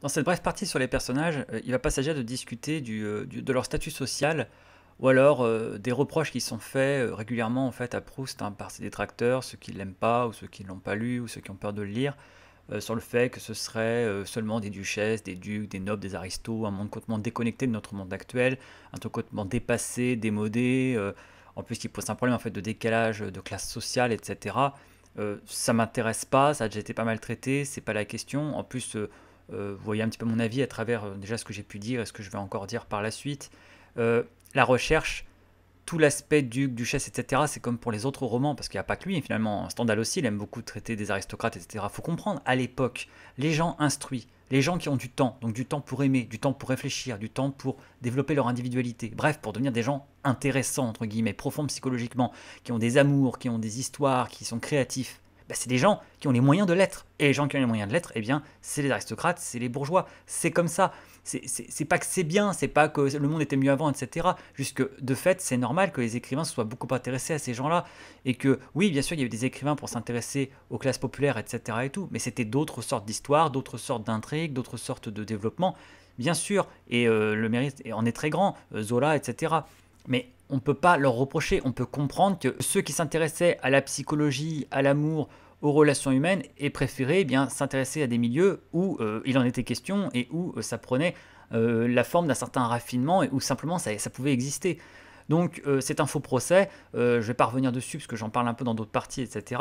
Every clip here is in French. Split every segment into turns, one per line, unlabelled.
Dans cette brève partie sur les personnages, euh, il va pas s'agir de discuter euh, du, de leur statut social ou alors euh, des reproches qui sont faits régulièrement en fait à Proust hein, par ses détracteurs, ceux qui l'aiment pas ou ceux qui l'ont pas lu ou ceux qui ont peur de le lire, sur le fait que ce serait seulement des duchesses, des ducs, des nobles, des aristos, un monde complètement déconnecté de notre monde actuel, un truc complètement dépassé, démodé, en plus qui pose un problème en fait de décalage de classe sociale, etc. ça m'intéresse pas, ça a déjà été pas mal traité, c'est pas la question. En plus euh, vous voyez un petit peu mon avis à travers euh, déjà ce que j'ai pu dire et ce que je vais encore dire par la suite. Euh, la recherche, tout l'aspect duc, duchesse, etc., c'est comme pour les autres romans, parce qu'il n'y a pas que lui, finalement, Stendhal aussi, il aime beaucoup traiter des aristocrates, etc. Il faut comprendre, à l'époque, les gens instruits, les gens qui ont du temps, donc du temps pour aimer, du temps pour réfléchir, du temps pour développer leur individualité, bref, pour devenir des gens intéressants, entre guillemets, profonds psychologiquement, qui ont des amours, qui ont des histoires, qui sont créatifs, bah, c'est des gens qui ont les moyens de l'être. Et les gens qui ont les moyens de l'être, eh bien, c'est les aristocrates, c'est les bourgeois. C'est comme ça. C'est pas que c'est bien, c'est pas que le monde était mieux avant, etc. Jusque de fait, c'est normal que les écrivains soient beaucoup intéressés à ces gens-là. Et que, oui, bien sûr, il y avait des écrivains pour s'intéresser aux classes populaires, etc. et tout. Mais c'était d'autres sortes d'histoires, d'autres sortes d'intrigues, d'autres sortes de développements. Bien sûr, et euh, le mérite en est très grand, euh, Zola, etc. Mais on ne peut pas leur reprocher, on peut comprendre que ceux qui s'intéressaient à la psychologie, à l'amour, aux relations humaines, aient préféré eh bien s'intéresser à des milieux où euh, il en était question et où euh, ça prenait euh, la forme d'un certain raffinement et où simplement ça, ça pouvait exister. Donc c'est un faux procès, je ne vais pas revenir dessus parce que j'en parle un peu dans d'autres parties, etc.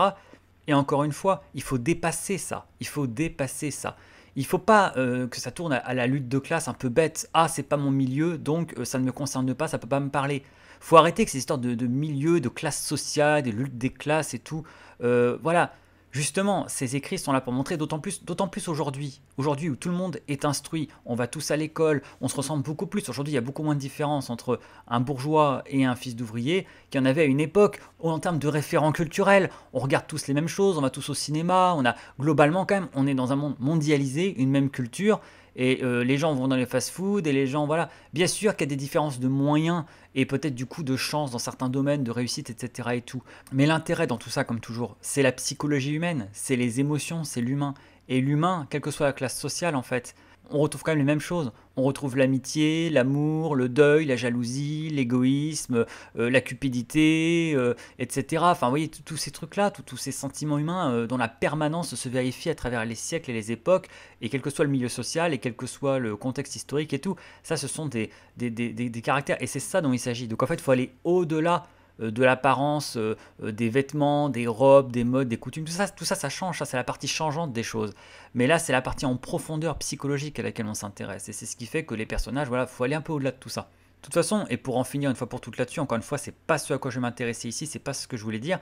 Et encore une fois, il faut dépasser ça, il faut dépasser ça. Il faut pas que ça tourne à, la lutte de classe un peu bête. Ah, c'est pas mon milieu, donc ça ne me concerne pas, ça ne peut pas me parler faut arrêter que ces histoires de, de de classes sociales, des luttes des classes et tout. Euh, voilà, justement, ces écrits sont là pour montrer, d'autant plus, d'autant plus aujourd'hui, aujourd'hui où tout le monde est instruit, on va tous à l'école, on se ressemble beaucoup plus. Aujourd'hui, il y a beaucoup moins de différence entre un bourgeois et un fils d'ouvrier qu'il y en avait à une époque. en termes de référents culturels, on regarde tous les mêmes choses, on va tous au cinéma, on a globalement quand même, on est dans un monde mondialisé, une même culture et euh, les gens vont dans les fast-food et les gens voilà. Bien sûr qu'il y a des différences de moyens et peut-être du coup de chance dans certains domaines, de réussite, etc. et tout. Mais l'intérêt dans tout ça, comme toujours, c'est la psychologie humaine, c'est les émotions, c'est l'humain. Et l'humain, quelle que soit la classe sociale en fait, on retrouve quand même les mêmes choses. On retrouve l'amitié, l'amour, le deuil, la jalousie, l'égoïsme, euh, la cupidité, euh, etc. Enfin, vous voyez, tous ces trucs-là, tous ces sentiments humains euh, dont la permanence se vérifie à travers les siècles et les époques, et quel que soit le milieu social, et quel que soit le contexte historique et tout, ça, ce sont des, des, des caractères, et c'est ça dont il s'agit. Donc en fait, il faut aller au-delà euh, de l'apparence, euh, euh, des vêtements, des robes, des modes, des coutumes, tout ça, tout ça, ça change, ça c'est la partie changeante des choses. Mais là, c'est la partie en profondeur psychologique à laquelle on s'intéresse, et c'est ce qui fait que les personnages, voilà, faut aller un peu au-delà de tout ça. De toute façon, et pour en finir une fois pour toutes là-dessus, encore une fois, c'est pas ce à quoi je m'intéressais ici, c'est pas ce que je voulais dire,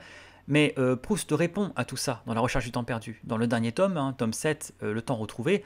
mais Proust répond à tout ça dans La recherche du temps perdu, dans le dernier tome, hein, tome 7, Le temps retrouvé,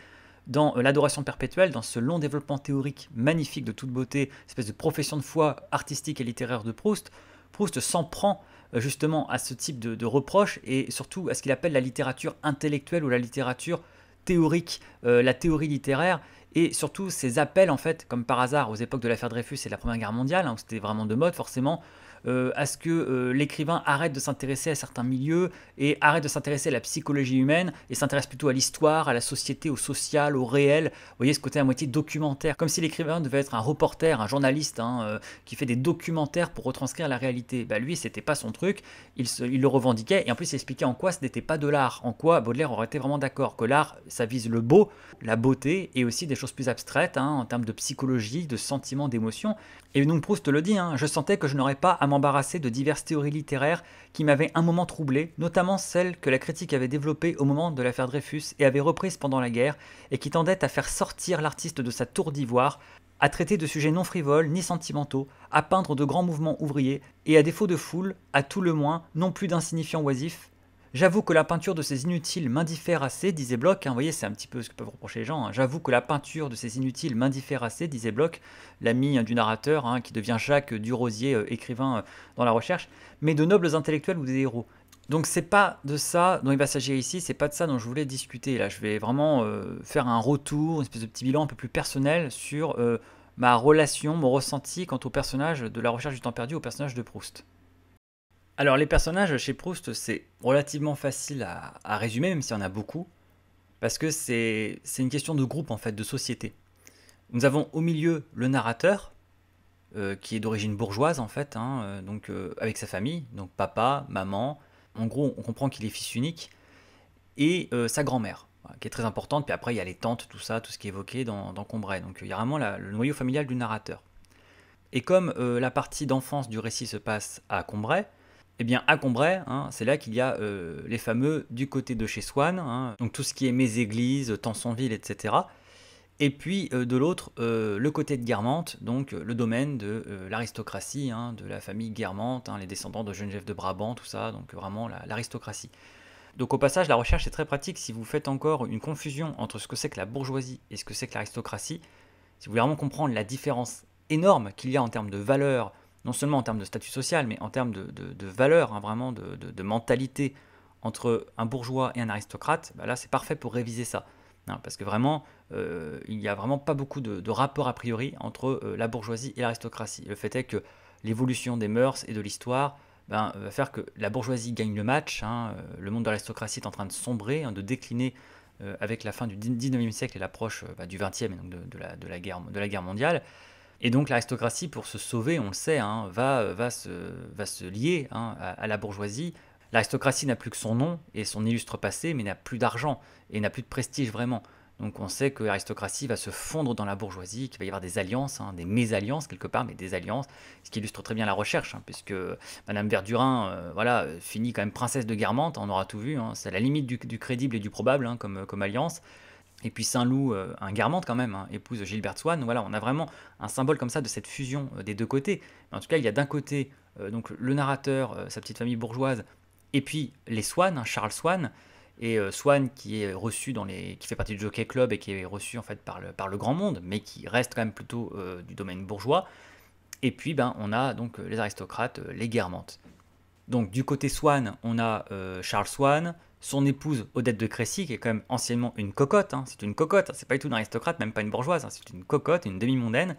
dans L'adoration perpétuelle, dans ce long développement théorique magnifique de toute beauté, espèce de profession de foi artistique et littéraire de Proust, Proust s'en prend euh, justement à ce type de, reproche reproches et surtout à ce qu'il appelle la littérature intellectuelle ou la littérature théorique, euh, la théorie littéraire et surtout ses appels en fait, comme par hasard aux époques de l'affaire Dreyfus et de la Première Guerre mondiale, hein, c'était vraiment de mode forcément, euh, à ce que euh, l'écrivain arrête de s'intéresser à certains milieux et arrête de s'intéresser à la psychologie humaine et s'intéresse plutôt à l'histoire, à la société, au social, au réel. Vous voyez ce côté à moitié documentaire, comme si l'écrivain devait être un reporter, un journaliste hein, euh, qui fait des documentaires pour retranscrire la réalité. Bah lui, c'était pas son truc, il, le revendiquait et en plus il expliquait en quoi ce n'était pas de l'art, en quoi Baudelaire aurait été vraiment d'accord, que l'art ça vise le beau, la beauté et aussi des choses plus abstraites hein, en termes de psychologie, de sentiments, d'émotions. Et donc Proust le dit, hein, je sentais que je n'aurais pas à embarrassé de diverses théories littéraires qui m'avaient un moment troublé, notamment celles que la critique avait développée au moment de l'affaire Dreyfus et avait reprise pendant la guerre, et qui tendaient à faire sortir l'artiste de sa tour d'ivoire, à traiter de sujets non frivoles ni sentimentaux, à peindre de grands mouvements ouvriers, et à défaut de foule, à tout le moins, non plus d'insignifiants oisifs, J'avoue que la peinture de ces inutiles m'indiffère assez, disait Bloch. Hein. vous voyez, c'est un petit peu ce que peuvent reprocher les gens. Hein. J'avoue que la peinture de ces inutiles m'indiffère assez, disait Bloch, l'ami du narrateur, hein, qui devient Jacques Durosier, euh, écrivain euh, dans la recherche, mais de nobles intellectuels ou des héros. Donc c'est pas de ça dont il va s'agir ici, c'est pas de ça dont je voulais discuter. Là, je vais vraiment euh, faire un retour, une espèce de petit bilan un peu plus personnel sur ma relation, mon ressenti quant au personnage de la recherche du temps perdu, au personnage de Proust. Alors les personnages chez Proust, c'est relativement facile à, résumer, même s'il y en a beaucoup, parce que c'est une question de groupe, en fait, de société. Nous avons au milieu le narrateur, euh, qui est d'origine bourgeoise, en fait, hein, euh, donc euh, avec sa famille, donc papa, maman, en gros, on comprend qu'il est fils unique, et sa grand-mère, qui est très importante, puis après, il y a les tantes, tout ça, tout ce qui est évoqué dans, Combray, donc il y a vraiment le noyau familial du narrateur. Et comme la partie d'enfance du récit se passe à Combray, eh bien, à Combray, hein, c'est là qu'il y a euh, les fameux du côté de chez Swann, hein, donc tout ce qui est mes églises, Tansonville, etc. Et puis euh, de l'autre, euh, le côté de Guermantes, donc le domaine de l'aristocratie, hein, de la famille Guermantes, les descendants de Geneviève de Brabant, tout ça, donc vraiment l'aristocratie. donc au passage, la recherche est très pratique si vous faites encore une confusion entre ce que c'est que la bourgeoisie et ce que c'est que l'aristocratie. Si vous voulez vraiment comprendre la différence énorme qu'il y a en termes de valeur, non seulement en termes de statut social, mais en termes de, valeur, hein, vraiment de, mentalité entre un bourgeois et un aristocrate, bah là c'est parfait pour réviser ça. Hein, parce que vraiment, euh, il n'y a vraiment pas beaucoup de, rapport a priori entre euh, la bourgeoisie et l'aristocratie. Le fait est que l'évolution des mœurs et de l'histoire ben, euh, va faire que la bourgeoisie gagne le match, hein, le monde de l'aristocratie est en train de sombrer, de décliner avec la fin du 19e siècle et l'approche bah, du 20e et donc de la guerre mondiale. Et donc l'aristocratie, pour se sauver, on le sait, hein, va, va, se, va se lier hein, à, la bourgeoisie. L'aristocratie n'a plus que son nom et son illustre passé, mais n'a plus d'argent et n'a plus de prestige vraiment. Donc on sait que l'aristocratie va se fondre dans la bourgeoisie, qu'il va y avoir des alliances, hein, des mésalliances quelque part, mais des alliances, ce qui illustre très bien la recherche, puisque Madame Verdurin euh, voilà, finit quand même princesse de Guermantes, on aura tout vu, c'est à la limite du, crédible et du probable comme, comme alliance. Et puis Saint-Loup, euh, un Guermantes quand même, hein, épouse Gilbert Swann. Voilà, on a vraiment un symbole comme ça de cette fusion euh, des deux côtés. en tout cas, il y a d'un côté euh, donc le narrateur, sa petite famille bourgeoise, et puis les Swann, hein, Charles Swann, et Swann qui est reçu dans les, qui fait partie du Jockey Club et qui est reçu en fait par le, par le grand monde, mais qui reste quand même plutôt du domaine bourgeois. Et puis ben on a donc les aristocrates, les guermantes. Donc du côté Swann, on a Charles Swann, son épouse Odette de Crécy, qui est quand même anciennement une cocotte, hein. c'est une cocotte, c'est pas du tout une aristocrate, même pas une bourgeoise, hein. c'est une cocotte, une demi-mondaine.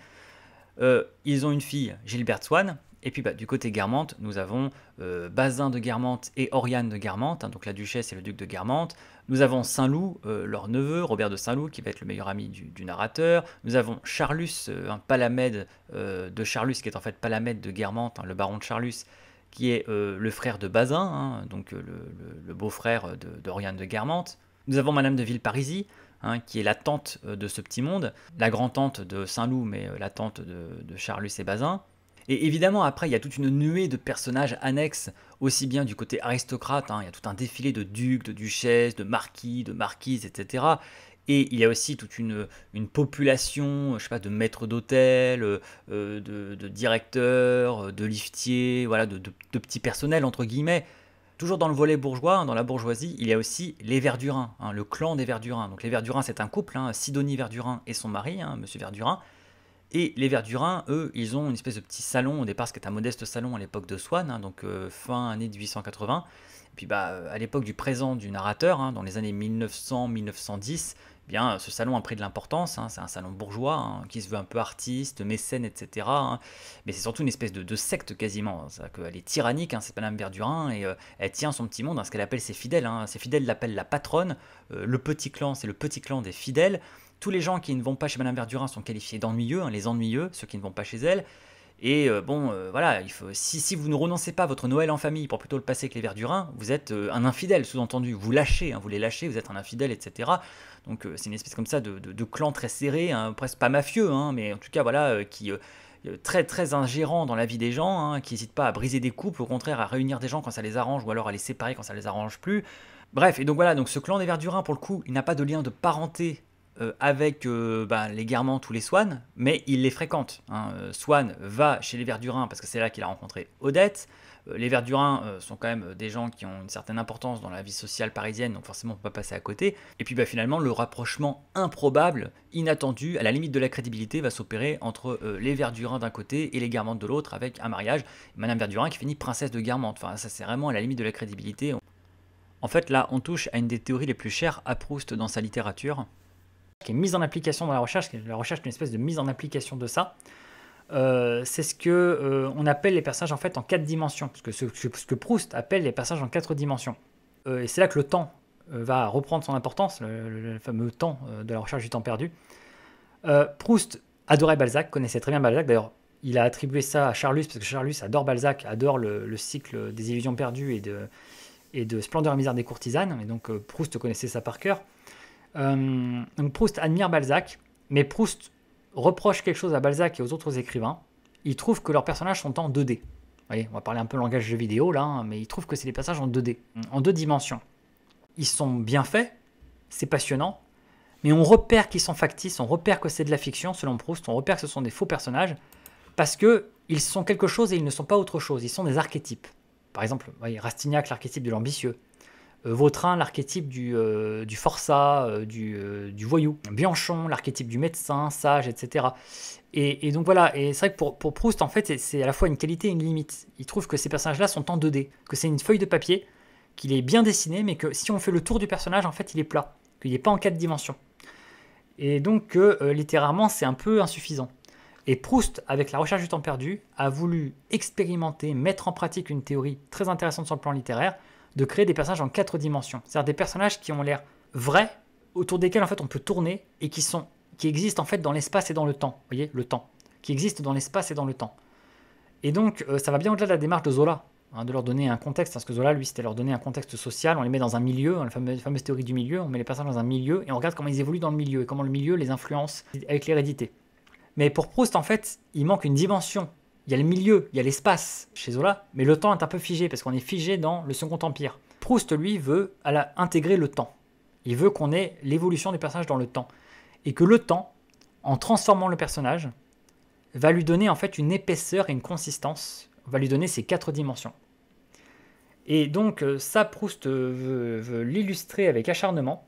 Euh, ils ont une fille, Gilberte Swann, et puis bah, du côté Guermantes, nous avons euh, Bazin de Guermantes et Oriane de Guermantes, hein. donc la duchesse et le duc de Guermantes. Nous avons Saint-Loup, euh, leur neveu, Robert de Saint-Loup, qui va être le meilleur ami du, du narrateur. Nous avons Charlus, un palamède de Charlus, qui est en fait palamède de Guermantes, le baron de Charlus, qui est euh, le frère de Bazin, hein, donc euh, le, beau-frère d'Oriane de, de, Nous avons Madame de Villeparisis, hein, qui est la tante euh, de ce petit monde, la grand-tante de Saint-Loup, mais la tante de, Charles et Bazin. Et évidemment, après, il y a toute une nuée de personnages annexes, aussi bien du côté aristocrate, hein, il y a tout un défilé de ducs, de duchesses, de marquis, de marquises, etc. Et il y a aussi toute une, population, je sais pas, de maîtres d'hôtel, euh, de, directeurs, euh, de liftiers, voilà, de, petits personnels entre guillemets. Toujours dans le volet bourgeois, hein, dans la bourgeoisie, il y a aussi les Verdurins, hein, le clan des Verdurins. Donc les Verdurins, c'est un couple, hein, Sidonie Verdurin et son mari, Monsieur Verdurin. Et les Verdurins, eux, ils ont une espèce de petit salon, au départ, ce qui est un modeste salon à l'époque de Swann, donc euh, fin année 1880. Puis bah, euh, à l'époque du présent du narrateur, hein, dans les années 1900-1910, eh bien ce salon a pris de l'importance. Hein. c'est un salon bourgeois hein, qui se veut un peu artiste, mécène, etc. mais c'est surtout une espèce de, secte quasiment. Elle est tyrannique, C'est Madame Verdurin, et euh, elle tient son petit monde, à ce qu'elle appelle ses fidèles. Ses fidèles l'appellent la patronne. Euh, le petit clan, c'est le petit clan des fidèles. Tous les gens qui ne vont pas chez Madame Verdurin sont qualifiés d'ennuyeux, les ennuyeux, ceux qui ne vont pas chez elle. Et euh, bon, euh, voilà, si, vous ne renoncez pas à votre Noël en famille pour plutôt le passer avec les Verdurins, vous êtes euh, un infidèle, sous-entendu. Vous lâchez, hein, vous les lâchez, vous êtes un infidèle, etc. Donc c'est une espèce comme ça de, clan très serré, hein, presque pas mafieux, hein, mais en tout cas, voilà, qui très très ingérant dans la vie des gens, qui n'hésite pas à briser des couples, au contraire à réunir des gens quand ça les arrange, ou alors à les séparer quand ça les arrange plus. Bref, et donc voilà, donc ce clan des Verdurins, pour le coup, il n'a pas de lien de parenté euh, avec euh, bah, les Guermantes ou les Swann, mais il les fréquente. Hein. Euh, Swann va chez les Verdurins, parce que c'est là qu'il a rencontré Odette. les Verdurins sont quand même des gens qui ont une certaine importance dans la vie sociale parisienne, donc forcément on ne peut pas passer à côté. Et puis bah, finalement le rapprochement improbable, inattendu, à la limite de la crédibilité, va s'opérer entre les Verdurins d'un côté et les Guermantes de l'autre avec un mariage. Madame Verdurin qui finit princesse de Guermantes. Enfin ça c'est vraiment à la limite de la crédibilité. En fait, là, on touche à une des théories les plus chères à Proust dans sa littérature, qui est mise en application dans la recherche, la recherche est une espèce de mise en application de ça. Euh, c'est ce que euh, on appelle les personnages en fait en quatre dimensions, parce que ce, que Proust appelle les personnages en quatre dimensions. Euh, et c'est là que le temps va reprendre son importance, le, fameux temps de la recherche du temps perdu. Proust adorait Balzac, connaissait très bien Balzac. D'ailleurs, il a attribué ça à Charlus, parce que Charlus adore Balzac, adore le, cycle des illusions perdues et de, et de Splendeur et misère des courtisanes. Et donc Proust connaissait ça par cœur. Euh, Proust admire Balzac, mais Proust reproche quelque chose à Balzac et aux autres écrivains. Il trouve que leurs personnages sont en 2D. on va parler un peu langage jeu vidéo là, hein, mais il trouve que c'est des passages en 2D, en deux dimensions. Ils sont bien faits, c'est passionnant, mais on repère qu'ils sont factices, on repère que c'est de la fiction selon Proust, on repère que ce sont des faux personnages, parce que ils sont quelque chose et ils ne sont pas autre chose, ils sont des archétypes. Par exemple, Rastignac, l'archétype de l'ambitieux, euh, Vautrin, l'archétype du, euh, forçat, euh, du, voyou. Bianchon, l'archétype du médecin, sage, etc. Et, donc voilà, et c'est vrai que pour, Proust, en fait, c'est à la fois une qualité et une limite. Il trouve que ces personnages-là sont en 2D, que c'est une feuille de papier, qu'il est bien dessiné, mais que si on fait le tour du personnage, en fait, il est plat, qu'il n'est pas en quatre dimensions. Et donc que littérairement, c'est un peu insuffisant. Et Proust, avec la recherche du temps perdu, a voulu expérimenter, mettre en pratique une théorie très intéressante sur le plan littéraire, de créer des personnages en quatre dimensions. C'est-à-dire des personnages qui ont l'air vrais, autour desquels en fait on peut tourner et qui sont qui existent en fait dans l'espace et dans le temps. Vous voyez, le temps qui existent dans l'espace et dans le temps. Et donc euh, ça va bien au-delà de la démarche de Zola, hein, de leur donner un contexte, parce que Zola lui c'était leur donner un contexte social, on les met dans un milieu, hein, fameuse, fameuse théorie du milieu, on met les personnages dans un milieu et on regarde comment ils évoluent dans le milieu et comment le milieu les influence avec l'hérédité. Mais pour Proust en fait il manque une dimension il y a le milieu, il y a l'espace chez Zola, mais le temps est un peu figé parce qu'on est figé dans le Second Empire. Proust, lui, veut à la, intégrer le temps. Il veut qu'on ait l'évolution du personnage dans le temps. Et que le temps, en transformant le personnage, va lui donner en fait une épaisseur et une consistance, va lui donner ses quatre dimensions. Et donc euh, ça, Proust euh, veut l'illustrer avec acharnement,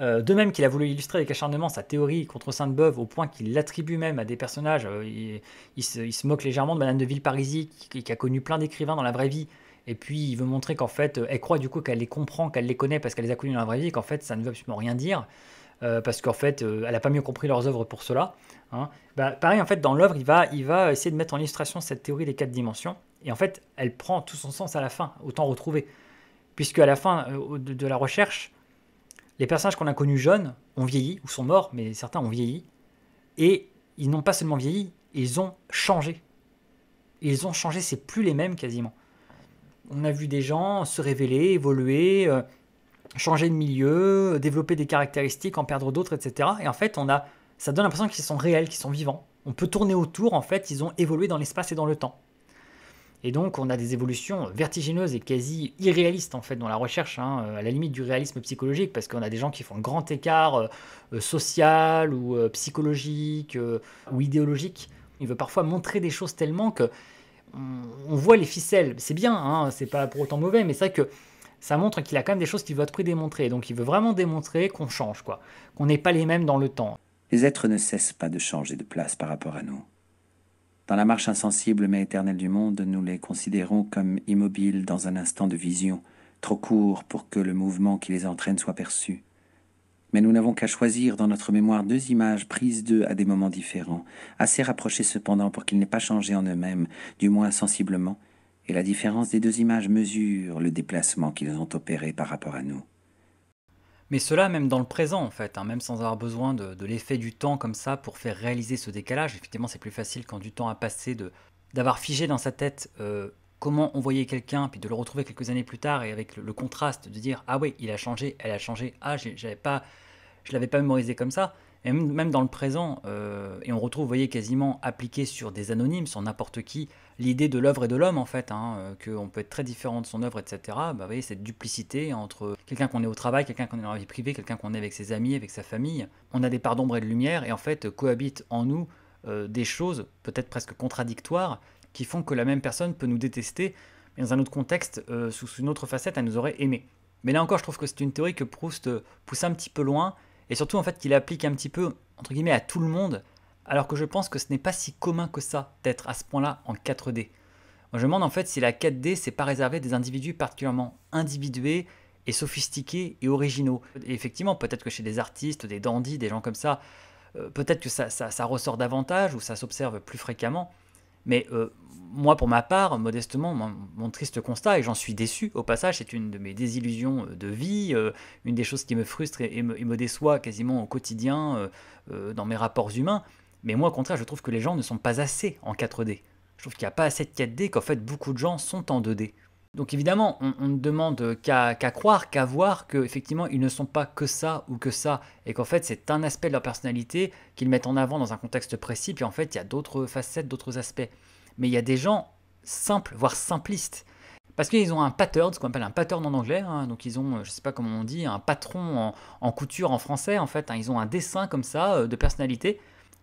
euh, de même qu'il a voulu illustrer avec acharnement sa théorie contre Sainte-Beuve au point qu'il l'attribue même à des personnages, euh, il, se, moque légèrement de Madame de Villeparisis qui, qui a connu plein d'écrivains dans la vraie vie. Et puis il veut montrer qu'en fait, euh, elle croit du coup qu'elle les comprend, qu'elle les connaît parce qu'elle les a connus dans la vraie vie, qu'en fait ça ne veut absolument rien dire. parce qu'en fait, elle n'a pas mieux compris leurs œuvres pour cela. Hein. Bah, pareil, en fait, dans l'œuvre, il va, il va essayer de mettre en illustration cette théorie des quatre dimensions, et en fait, elle prend tout son sens à la fin, autant retrouver. Puisque à la fin de, la recherche, les personnages qu'on a connus jeunes ont vieilli, ou sont morts, mais certains ont vieilli. Et ils n'ont pas seulement vieilli, ils ont changé. Ils ont changé, c'est plus les mêmes quasiment. On a vu des gens se révéler, évoluer, euh, changer de milieu, développer des caractéristiques, en perdre d'autres, etc. Et en fait, on a, ça donne l'impression qu'ils sont réels, qu'ils sont vivants. On peut tourner autour, en fait, ils ont évolué dans l'espace et dans le temps. Et donc, on a des évolutions vertigineuses et quasi irréalistes, en fait, dans la recherche, hein, euh, à la limite du réalisme psychologique, parce qu'on a des gens qui font un grand écart euh, euh, social ou psychologique ou idéologique. Il veut parfois montrer des choses tellement que on, voit les ficelles. C'est bien, hein, c'est pas pour autant mauvais, mais c'est que ça montre qu'il a quand même des choses qu'il veut être tout Donc, il veut vraiment démontrer qu'on change, quoi, qu'on n'est pas les mêmes dans le temps. Les êtres ne cessent pas de changer de place par rapport à nous. Dans la marche insensible mais éternelle du monde, nous les considérons comme immobiles dans un instant de vision, trop court pour que le mouvement qui les entraîne soit perçu. Mais nous n'avons qu'à choisir dans notre mémoire deux images prises d'eux à des moments différents, assez rapprochées cependant pour qu'ils n'aient pas changé en eux-mêmes, du moins sensiblement, et la différence des deux images mesure le déplacement qu'ils ont opéré par rapport à nous. Mais cela même dans le présent en fait, hein, même sans avoir besoin de, l'effet du temps comme ça pour faire réaliser ce décalage. Effectivement, c'est plus facile quand du temps a passé de d'avoir figé dans sa tête euh, comment on voyait quelqu'un, puis de le retrouver quelques années plus tard et avec le, contraste de dire ah oui il a changé, elle a changé, ah j'avais pas, je l'avais pas mémorisé comme ça. Et même, dans le présent, euh, et on retrouve, voyez, quasiment appliqué sur des anonymes, sur n'importe qui, l'idée de l'œuvre et de l'homme en fait, hein, euh, qu'on peut être très différent de son œuvre, etc. Bah, vous voyez, cette duplicité entre quelqu'un qu'on est au travail, quelqu'un qu'on est dans la vie privée, quelqu'un qu'on est avec ses amis, avec sa famille, on a des parts d'ombre et de lumière, et en fait cohabitent en nous euh, des choses peut-être presque contradictoires qui font que la même personne peut nous détester, mais dans un autre contexte, euh, sous, une autre facette, elle nous aurait aimé. Mais là encore, je trouve que c'est une théorie que Proust pousse un petit peu loin, et surtout en fait qu'il applique un petit peu, entre guillemets, à tout le monde, alors que je pense que ce n'est pas si commun que ça d'être à ce point-là en 4D. je me demande en fait si la 4D c'est pas réservé des individus particulièrement individués et sophistiqués et originaux. effectivement, peut-être que chez des artistes, des dandys, des gens comme ça, euh, peut-être que ça, ressort davantage ou ça s'observe plus fréquemment. Mais euh, moi, pour ma part, modestement, mon, triste constat, et j'en suis déçu au passage, c'est une de mes désillusions euh, de vie, une des choses qui me frustre et me, déçoit quasiment au quotidien dans mes rapports humains, mais moi, au contraire, je trouve que les gens ne sont pas assez en 4D. Je trouve qu'il n'y a pas assez de 4D, qu'en fait, beaucoup de gens sont en 2D. Donc évidemment, on, ne demande qu'à croire, qu'à voir qu'effectivement, ils ne sont pas que ça ou que ça, et qu'en fait, c'est un aspect de leur personnalité qu'ils mettent en avant dans un contexte précis, puis en fait, il y a d'autres facettes, d'autres aspects. Mais il y a des gens simples, voire simplistes, parce qu'ils ont un pattern, ce qu'on appelle un pattern en anglais, hein. donc ils ont, je ne sais pas comment on dit, un patron en, couture en français en fait, hein. ils ont un dessin comme ça euh, de personnalité,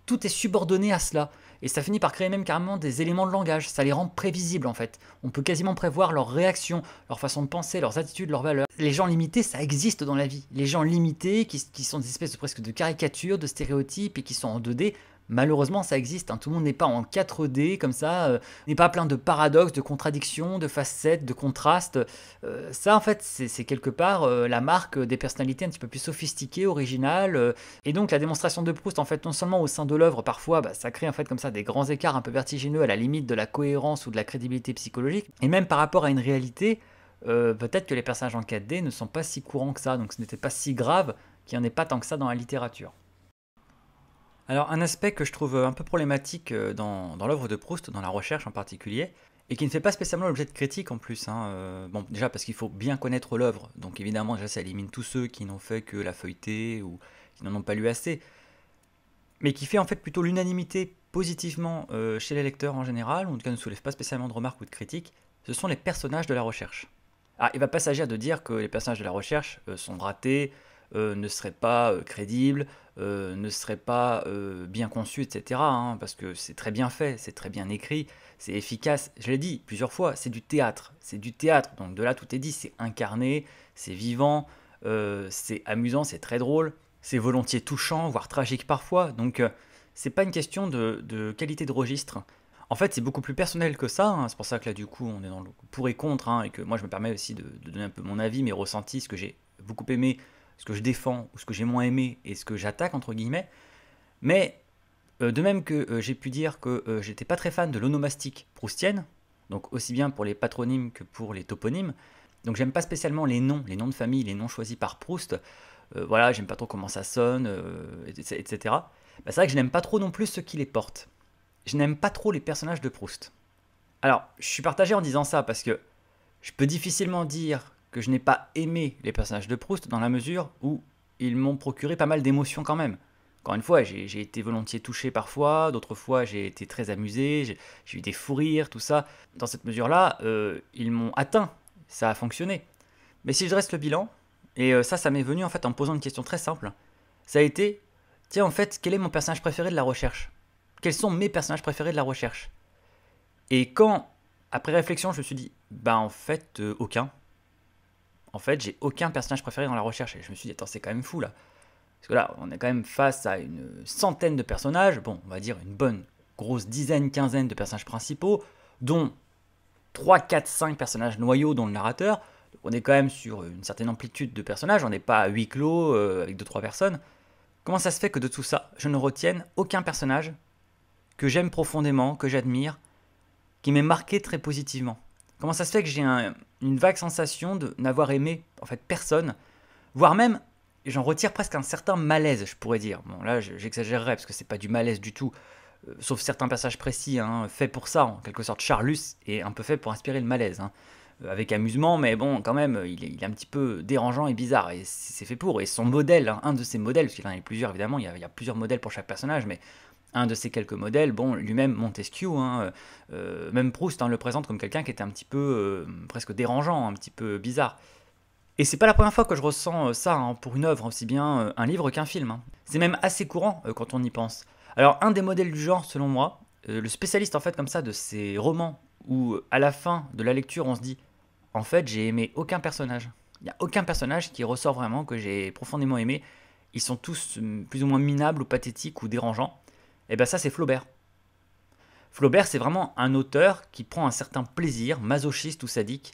tout est subordonné à cela. Et ça finit par créer même carrément des éléments de langage, ça les rend prévisibles en fait. On peut quasiment prévoir leurs réactions, leur façon de penser, leurs attitudes, leurs valeurs. Les gens limités, ça existe dans la vie. Les gens limités, qui, sont des espèces presque de caricatures, de stéréotypes et qui sont en 2D, Malheureusement, ça existe. Hein. Tout le monde n'est pas en 4D comme ça, euh, n'est pas plein de paradoxes, de contradictions, de facettes, de contrastes. Euh, ça, en fait, c'est quelque part euh, la marque des personnalités un petit peu plus sophistiquées, originales. et donc, la démonstration de Proust, en fait, non seulement au sein de l'œuvre, parfois, bah, ça crée en fait comme ça des grands écarts un peu vertigineux à la limite de la cohérence ou de la crédibilité psychologique, et même par rapport à une réalité. Peut-être que les personnages en 4D ne sont pas si courants que ça, donc ce n'était pas si grave qu'il n'y en ait pas tant que ça dans la littérature. Alors un aspect que je trouve un peu problématique euh, dans, l'œuvre de Proust, dans la recherche en particulier, et qui ne fait pas spécialement l'objet de critiques en plus. Hein, euh, bon, déjà parce qu'il faut bien connaître l'œuvre, donc évidemment déjà ça élimine tous ceux qui n'ont fait que la feuilleter ou qui n'en ont pas lu assez, mais qui fait en fait plutôt l'unanimité positivement euh, chez les lecteurs en général, ou en tout cas ne soulève pas spécialement de remarques ou de critiques, ce sont les personnages de la recherche. Ah, il va pas s'agir de dire que les personnages de la recherche sont ratés, euh, ne serait pas euh, crédible, euh, ne serait pas bien conçu, etc. Hein, parce que c'est très bien fait, c'est très bien écrit, c'est efficace. Je l'ai dit plusieurs fois, c'est du théâtre, c'est du théâtre. Donc de là, tout est dit, c'est incarné, c'est vivant, c'est amusant, c'est très drôle, c'est volontiers touchant, voire tragique parfois. Donc c'est pas une question de, qualité de registre. En fait, c'est beaucoup plus personnel que ça. Hein. C'est pour ça que là, du coup, on est dans le pour et contre, hein, et que moi, je me permets aussi de, de donner un peu mon avis, mes ressentis, ce que j'ai beaucoup aimé, ce que je défends, ou ce que j'ai moins aimé, et ce que j'attaque, entre guillemets. Mais euh, de même que euh, j'ai pu dire que euh, j'étais pas très fan de l'onomastique proustienne, donc aussi bien pour les patronymes que pour les toponymes, donc j'aime pas spécialement les noms, les noms de famille, les noms choisis par Proust, voilà, j'aime pas trop comment ça sonne, etc. Bah, c'est vrai que je n'aime pas trop non plus ceux qui les portent. Je n'aime pas trop les personnages de Proust. Alors, je suis partagé en disant ça parce que je peux difficilement dire que je n'ai pas aimé les personnages de Proust dans la mesure où ils m'ont procuré pas mal d'émotions quand même. Encore une fois, j'ai été volontiers touché parfois, d'autres fois j'ai été très amusé, j'ai eu des fous rires, tout ça. Dans cette mesure-là, euh, ils m'ont atteint, ça a fonctionné. Mais si je reste le bilan, et euh, ça, ça m'est venu en fait en posant une question très simple, ça a été, tiens en fait, quel est mon personnage préféré de la recherche Quels sont mes personnages préférés de la recherche Et quand, après réflexion, je me suis dit, bah en fait, euh, aucun en fait, j'ai aucun personnage préféré dans la recherche. Et je me suis dit, attends, c'est quand même fou là. Parce que là, on est quand même face à une centaine de personnages, bon, on va dire une bonne grosse dizaine, quinzaine de personnages principaux, dont 3, 4, 5 personnages noyaux, dont le narrateur. on est quand même sur une certaine amplitude de personnages, on n'est pas à huis clos euh, avec 2-3 personnes. Comment ça se fait que de tout ça, je ne retienne aucun personnage que j'aime profondément, que j'admire, qui m'est marqué très positivement Comment ça se fait que j'ai un, une vague sensation de n'avoir aimé en fait personne, voire même j'en retire presque un certain malaise, je pourrais dire. Bon là j'exagérerais parce que c'est pas du malaise du tout, euh, sauf certains passages précis, hein, faits pour ça en quelque sorte. Charlus est un peu fait pour inspirer le malaise, hein, euh, avec amusement, mais bon quand même il est, un petit peu dérangeant et bizarre et c'est fait pour. Et son modèle, hein, un de ses modèles, parce qu'il en a plusieurs évidemment, il y a plusieurs modèles pour chaque personnage, mais un de ces quelques modèles, bon, lui-même Montesquieu, hein, euh, même Proust hein, le présente comme quelqu'un qui était un petit peu euh, presque dérangeant, un petit peu bizarre. Et c'est pas la première fois que je ressens euh, ça hein, pour une œuvre, aussi bien un livre qu'un film. C'est même assez courant quand on y pense. Alors un des modèles du genre, selon moi, le spécialiste en fait comme ça de ces romans où à la fin de la lecture on se dit en fait j'ai aimé aucun personnage. Il n'y a aucun personnage qui ressort vraiment que j'ai profondément aimé. Ils sont tous mm, plus ou moins minables ou pathétiques ou dérangeants. Et eh bien ça, c'est Flaubert. Flaubert, c'est vraiment un auteur qui prend un certain plaisir, masochiste ou sadique,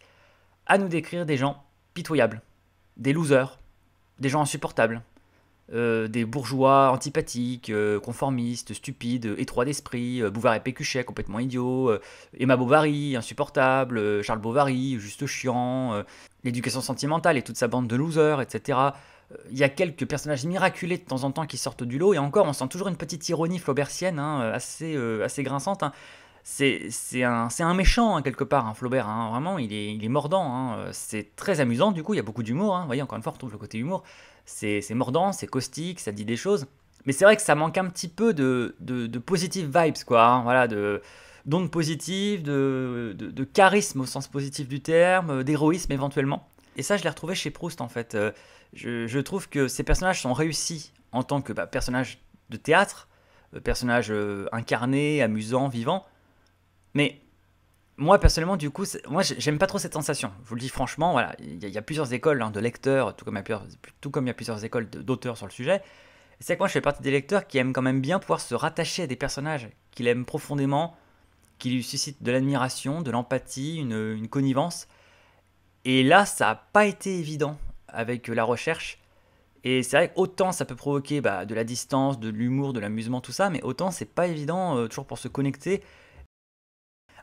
à nous décrire des gens pitoyables, des losers, des gens insupportables, euh, des bourgeois antipathiques, euh, conformistes, stupides, étroits d'esprit, euh, Bouvard et Pécuchet complètement idiots, Emma Bovary, insupportable, Charles Bovary, juste chiant, l'éducation sentimentale et toute sa bande de losers, etc il y a quelques personnages miraculés de temps en temps qui sortent du lot, et encore, on sent toujours une petite ironie flaubertienne, hein, assez, euh, assez grinçante. Hein. C'est un, un, méchant, hein, quelque part, Flaubert, vraiment, il est, il est mordant. C'est très amusant, du coup, il y a beaucoup d'humour. Vous voyez, encore une fois, on retrouve le côté humour. C'est mordant, c'est caustique, ça dit des choses. Mais c'est vrai que ça manque un petit peu de, de, de positive vibes, quoi. voilà, de d'ondes positives, de, de charisme au sens positif du terme, euh, d'héroïsme éventuellement. Et ça, je l'ai retrouvé chez Proust, en fait. Euh, je, trouve que ces personnages sont réussis en tant que bah, personnages de théâtre, euh, personnages euh, incarnés, amusants, vivants. Mais moi, personnellement, du coup, moi, j'aime pas trop cette sensation. Je vous le dis franchement, voilà, il y, a plusieurs écoles hein, de lecteurs, tout comme il y a plusieurs, écoles d'auteurs sur le sujet. C'est que moi, je fais partie des lecteurs qui aiment quand même bien pouvoir se rattacher à des personnages qu'il aiment profondément, qui lui suscitent de l'admiration, de l'empathie, une connivence. Et là, ça n'a pas été évident avec euh, la recherche. Et c'est vrai autant ça peut provoquer bah, de la distance, de l'humour, de l'amusement, tout ça, mais autant c'est pas évident euh, toujours pour se connecter.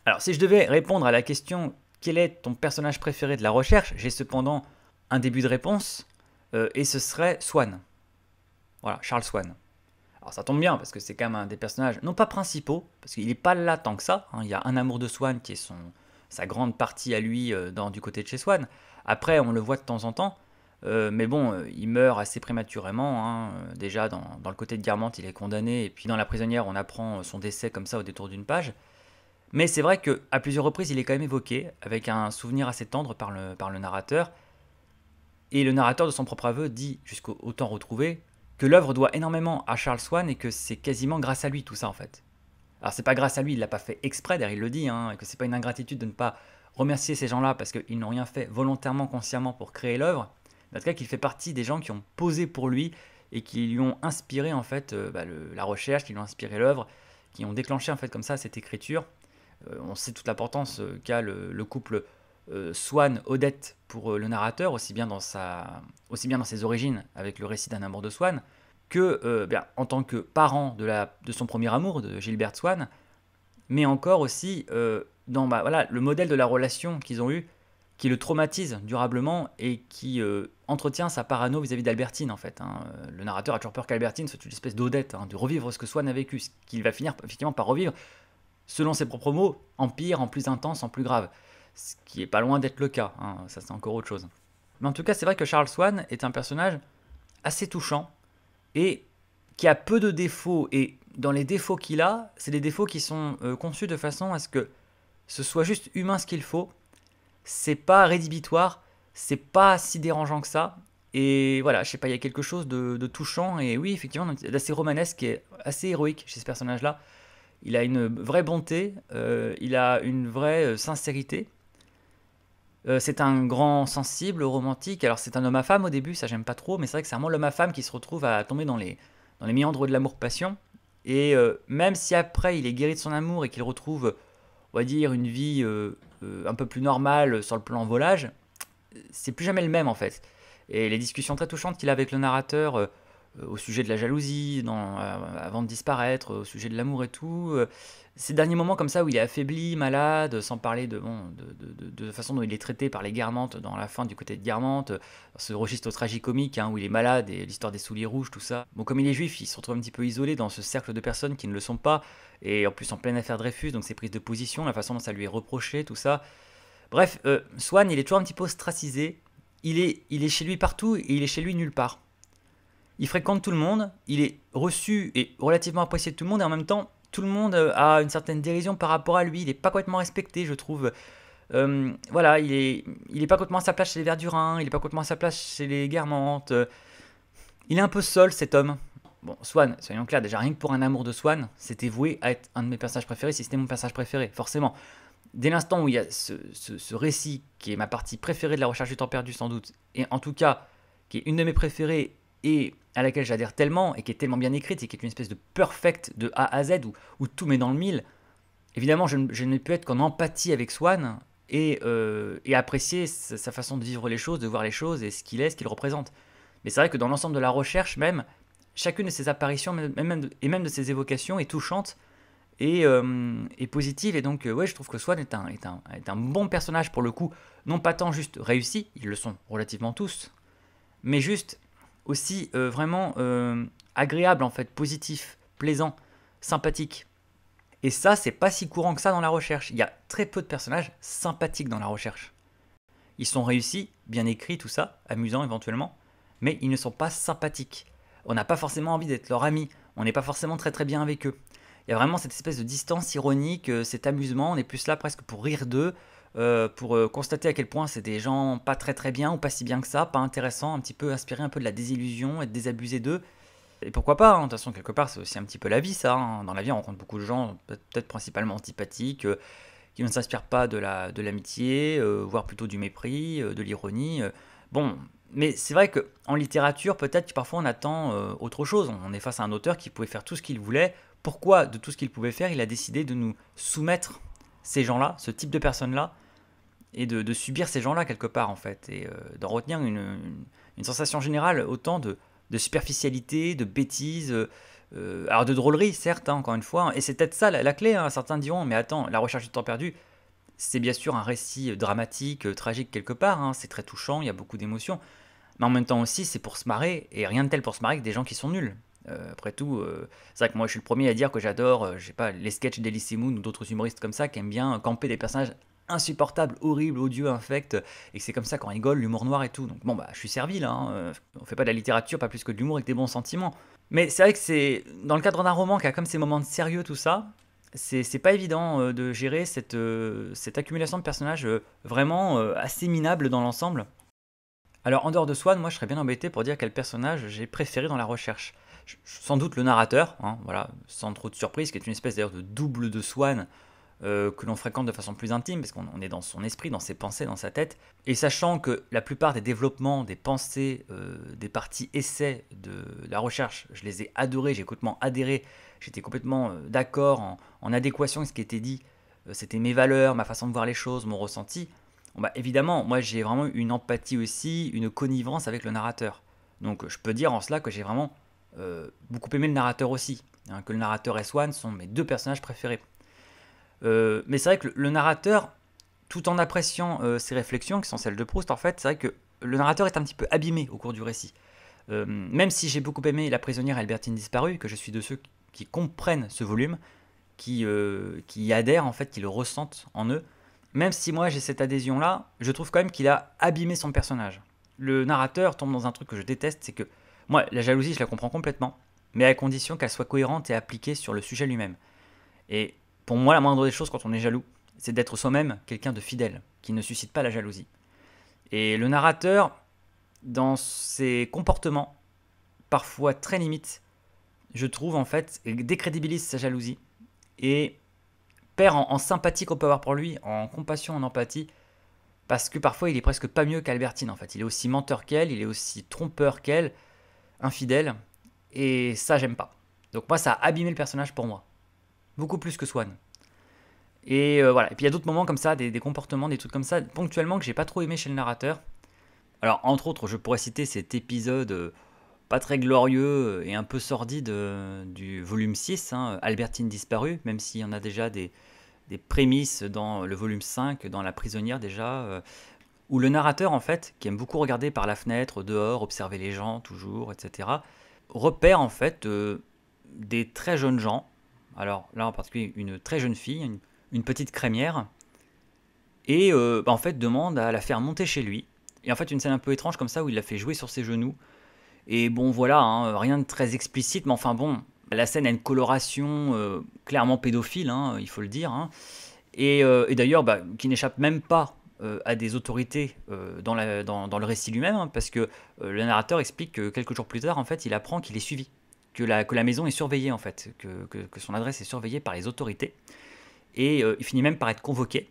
Alors si je devais répondre à la question quel est ton personnage préféré de la recherche, j'ai cependant un début de réponse, euh, et ce serait Swan. Voilà, Charles Swan. Alors ça tombe bien parce que c'est quand même un des personnages, non pas principaux, parce qu'il n'est pas là tant que ça, hein. il y a un amour de Swan qui est son, sa grande partie à lui euh, dans, du côté de chez Swann. Après, on le voit de temps en temps, euh, mais bon, euh, il meurt assez prématurément. Hein. Déjà, dans, le côté de Guermantes, il est condamné, et puis dans La prisonnière, on apprend son décès comme ça au détour d'une page. Mais c'est vrai qu'à plusieurs reprises, il est quand même évoqué, avec un souvenir assez tendre par le, par le narrateur. Et le narrateur, de son propre aveu, dit, jusqu'au temps retrouvé, que l'œuvre doit énormément à Charles Swann et que c'est quasiment grâce à lui tout ça en fait. Alors c'est pas grâce à lui, il l'a pas fait exprès, d'ailleurs il le dit, et hein, que c'est pas une ingratitude de ne pas remercier ces gens-là parce qu'ils n'ont rien fait volontairement, consciemment pour créer l'œuvre. En tout cas, qu'il fait partie des gens qui ont posé pour lui et qui lui ont inspiré en fait euh, bah, la recherche, qui lui ont inspiré l'œuvre, qui ont déclenché en fait comme ça cette écriture. Euh, on sait toute l'importance euh, qu'a le, couple swan Swann-Odette pour le narrateur, aussi bien, dans sa, aussi bien dans ses origines avec le récit d'un amour de Swann, que, euh, en tant que parent de, la, de son premier amour, de Gilbert Swann, mais encore aussi euh, dans bah, voilà, le modèle de la relation qu'ils ont eue, qui le traumatise durablement et qui euh, entretient sa parano vis-à-vis d'Albertine, en fait. Hein. Le narrateur a toujours peur qu'Albertine soit une espèce d'Odette, hein, de revivre ce que Swann a vécu, ce qu'il va finir effectivement par revivre, selon ses propres mots, en pire, en plus intense, en plus grave. Ce qui est pas loin d'être le cas, hein, ça c'est encore autre chose. Mais en tout cas, c'est vrai que Charles Swann est un personnage assez touchant, et qui a peu de défauts. Et dans les défauts qu'il a, c'est des défauts qui sont euh, conçus de façon à ce que ce soit juste humain ce qu'il faut. C'est pas rédhibitoire, c'est pas si dérangeant que ça. Et voilà, je sais pas, il y a quelque chose de, touchant et oui, effectivement, d'assez romanesque et assez héroïque chez ce personnage-là. Il a une vraie bonté, euh, il a une vraie euh, sincérité euh, c'est un grand sensible, romantique. Alors c'est un homme à femme au début, ça j'aime pas trop, mais c'est vrai que c'est vraiment l'homme à femme qui se retrouve à tomber dans les, dans les méandres de l'amour-passion. Et euh, même si après il est guéri de son amour et qu'il retrouve, on va dire, une vie euh, un peu plus normale sur le plan volage, c'est plus jamais le même en fait. Et les discussions très touchantes qu'il a avec le narrateur euh, au sujet de la jalousie, dans, euh, avant de disparaître, au sujet de l'amour et tout. Euh, ces derniers moments comme ça où il est affaibli, malade, sans parler de, bon, de, façon dont il est traité par les Guermantes dans la fin du côté de Guermantes, ce registre tragicomique hein, où il est malade et l'histoire des souliers rouges, tout ça. Bon, comme il est juif, il se retrouve un petit peu isolé dans ce cercle de personnes qui ne le sont pas, et en plus en pleine affaire Dreyfus, donc ses prises de position, la façon dont ça lui est reproché, tout ça. Bref, Swan, il est toujours un petit peu ostracisé. Il est, il est chez lui partout et il est chez lui nulle part il fréquente tout le monde, il est reçu et relativement apprécié de tout le monde, et en même temps, tout le monde euh, a une certaine dérision par rapport à lui, il n'est pas complètement respecté, je trouve. Euh, voilà, il est, il est pas complètement à sa place chez les Verdurins, il est pas complètement à sa place chez les Guermantes. Il est un peu seul, cet homme. Bon, Swan, soyons clairs, déjà rien que pour un amour de Swan, c'était voué à être un de mes personnages préférés, si c'était mon personnage préféré, forcément. Dès l'instant où il y a ce, ce, récit, qui est ma partie préférée de la recherche du temps perdu sans doute, et en tout cas, qui est une de mes préférées, et à laquelle j'adhère tellement et qui est tellement bien écrite et qui est une espèce de perfect de A à Z où, tout met dans le mille. Évidemment, je, je ne peux être qu'en empathie avec Swan et, euh, et apprécier sa, façon de vivre les choses, de voir les choses et ce qu'il est, ce qu'il représente. Mais c'est vrai que dans l'ensemble de la recherche même, chacune de ses apparitions même, et même de ses évocations est touchante et, euh, positive. Et donc, euh, ouais, je trouve que Swan est un, est, un, est un bon personnage pour le coup, non pas tant juste réussi, ils le sont relativement tous, mais juste aussi euh, vraiment euh, agréable en fait, positif, plaisant, sympathique. Et ça, c'est pas si courant que ça dans la recherche. Il y a très peu de personnages sympathiques dans la recherche. Ils sont réussis, bien écrits, tout ça, amusants éventuellement, mais ils ne sont pas sympathiques. On n'a pas forcément envie d'être leur ami, on n'est pas forcément très très bien avec eux. Il y a vraiment cette espèce de distance ironique, euh, cet amusement, on est plus là presque pour rire d'eux, euh, pour euh, constater à quel point c'est des gens pas très très bien ou pas si bien que ça, pas intéressants, un petit peu inspirés un peu de la désillusion, être désabusé d'eux. Et pourquoi pas, hein, de toute façon, quelque part, c'est aussi un petit peu la vie, ça. Hein. Dans la vie, on rencontre beaucoup de gens, peut-être principalement antipathiques, euh, qui ne s'inspirent pas de l'amitié, la, de l'amitié, voire plutôt du mépris, de l'ironie. Bon, mais c'est vrai qu'en littérature, peut-être que parfois on attend autre chose. On est face à un auteur qui pouvait faire tout ce qu'il voulait. Pourquoi, de tout ce qu'il pouvait faire, il a décidé de nous soumettre ces gens-là, ce type de personnes-là, et de, subir ces gens-là quelque part en fait, et euh, d'en retenir une, sensation générale autant de, superficialité, de bêtises, euh, euh, alors de drôlerie certes, hein, encore une fois, et c'est peut-être ça la, clé, hein, certains diront, mais attends, la recherche du temps perdu, c'est bien sûr un récit dramatique, tragique quelque part, hein, c'est très touchant, il y a beaucoup d'émotions, mais en même temps aussi c'est pour se marrer, et rien de tel pour se marrer que des gens qui sont nuls, euh, après tout, euh, c'est vrai que moi je suis le premier à dire que j'adore, euh, je sais pas, les sketchs d'Elysée Moon ou d'autres humoristes comme ça qui aiment bien camper des personnages insupportables, horribles, odieux, infects, et c'est comme ça qu'on rigole, l'humour noir et tout. Donc bon bah je suis servi là, hein, on fait pas de la littérature, pas plus que de l'humour avec des bons sentiments. Mais c'est vrai que c'est dans le cadre d'un roman qui a comme ces moments de sérieux tout ça, c'est pas évident de gérer cette, cette accumulation de personnages vraiment assez minables dans l'ensemble. Alors en dehors de Swan, moi je serais bien embêté pour dire quel personnage j'ai préféré dans la recherche sans doute le narrateur, hein, voilà, sans trop de surprise, qui est une espèce d'ailleurs de double de Swan euh, que l'on fréquente de façon plus intime, parce qu'on est dans son esprit, dans ses pensées, dans sa tête. Et sachant que la plupart des développements, des pensées, euh, des parties essais de la recherche, je les ai adorés, j'ai complètement adhéré, j'étais complètement euh, d'accord, en, adéquation avec ce qui était dit, c'était mes valeurs, ma façon de voir les choses, mon ressenti. Bah, évidemment, moi j'ai vraiment une empathie aussi, une connivence avec le narrateur. Donc je peux dire en cela que j'ai vraiment euh, beaucoup aimé le narrateur aussi, hein, que le narrateur et Swan sont mes deux personnages préférés. Euh, mais c'est vrai que le, narrateur, tout en appréciant euh, ses réflexions, qui sont celles de Proust, en fait, c'est vrai que le narrateur est un petit peu abîmé au cours du récit. même si j'ai beaucoup aimé La prisonnière Albertine disparue, que je suis de ceux qui comprennent ce volume, qui, qui y adhèrent en fait, qui le ressentent en eux, même si moi j'ai cette adhésion là, je trouve quand même qu'il a abîmé son personnage. Le narrateur tombe dans un truc que je déteste, c'est que moi, la jalousie, je la comprends complètement, mais à condition qu'elle soit cohérente et appliquée sur le sujet lui-même. Et pour moi, la moindre des choses quand on est jaloux, c'est d'être soi-même quelqu'un de fidèle, qui ne suscite pas la jalousie. Et le narrateur, dans ses comportements, parfois très limites, je trouve en fait, décrédibilise sa jalousie et perd en, sympathie qu'on peut avoir pour lui, en compassion, en empathie, parce que parfois il est presque pas mieux qu'Albertine en fait. Il est aussi menteur qu'elle, il est aussi trompeur qu'elle, infidèle. Et ça, j'aime pas. Donc moi, ça a abîmé le personnage pour moi. Beaucoup plus que Swan. Et euh, voilà. Et puis il y a d'autres moments comme ça, des, comportements, des trucs comme ça, ponctuellement, que j'ai pas trop aimé chez le narrateur. Alors, entre autres, je pourrais citer cet épisode euh, pas très glorieux euh, et un peu sordide du volume 6, hein, Albertine disparue, même s'il y en a déjà des, prémices dans le volume 5, dans La prisonnière déjà, où le narrateur, en fait, qui aime beaucoup regarder par la fenêtre, dehors, observer les gens, toujours, etc., repère, en fait, euh, des très jeunes gens. Alors là, en particulier, une très jeune fille, une, petite crémière, et euh, bah, en fait, demande à la faire monter chez lui. Et en fait, une scène un peu étrange comme ça, où il la fait jouer sur ses genoux. Et bon, voilà, hein, rien de très explicite, mais enfin bon, la scène a une coloration euh, clairement pédophile, hein, il faut le dire. Hein. Et, d'ailleurs, bah, qui n'échappe même pas euh, à des autorités euh, dans, le récit lui-même, hein, parce que euh, le narrateur explique que quelques jours plus tard, en fait, il apprend qu'il est suivi, que la, maison est surveillée, en fait, que, son adresse est surveillée par les autorités, et il finit même par être convoqué.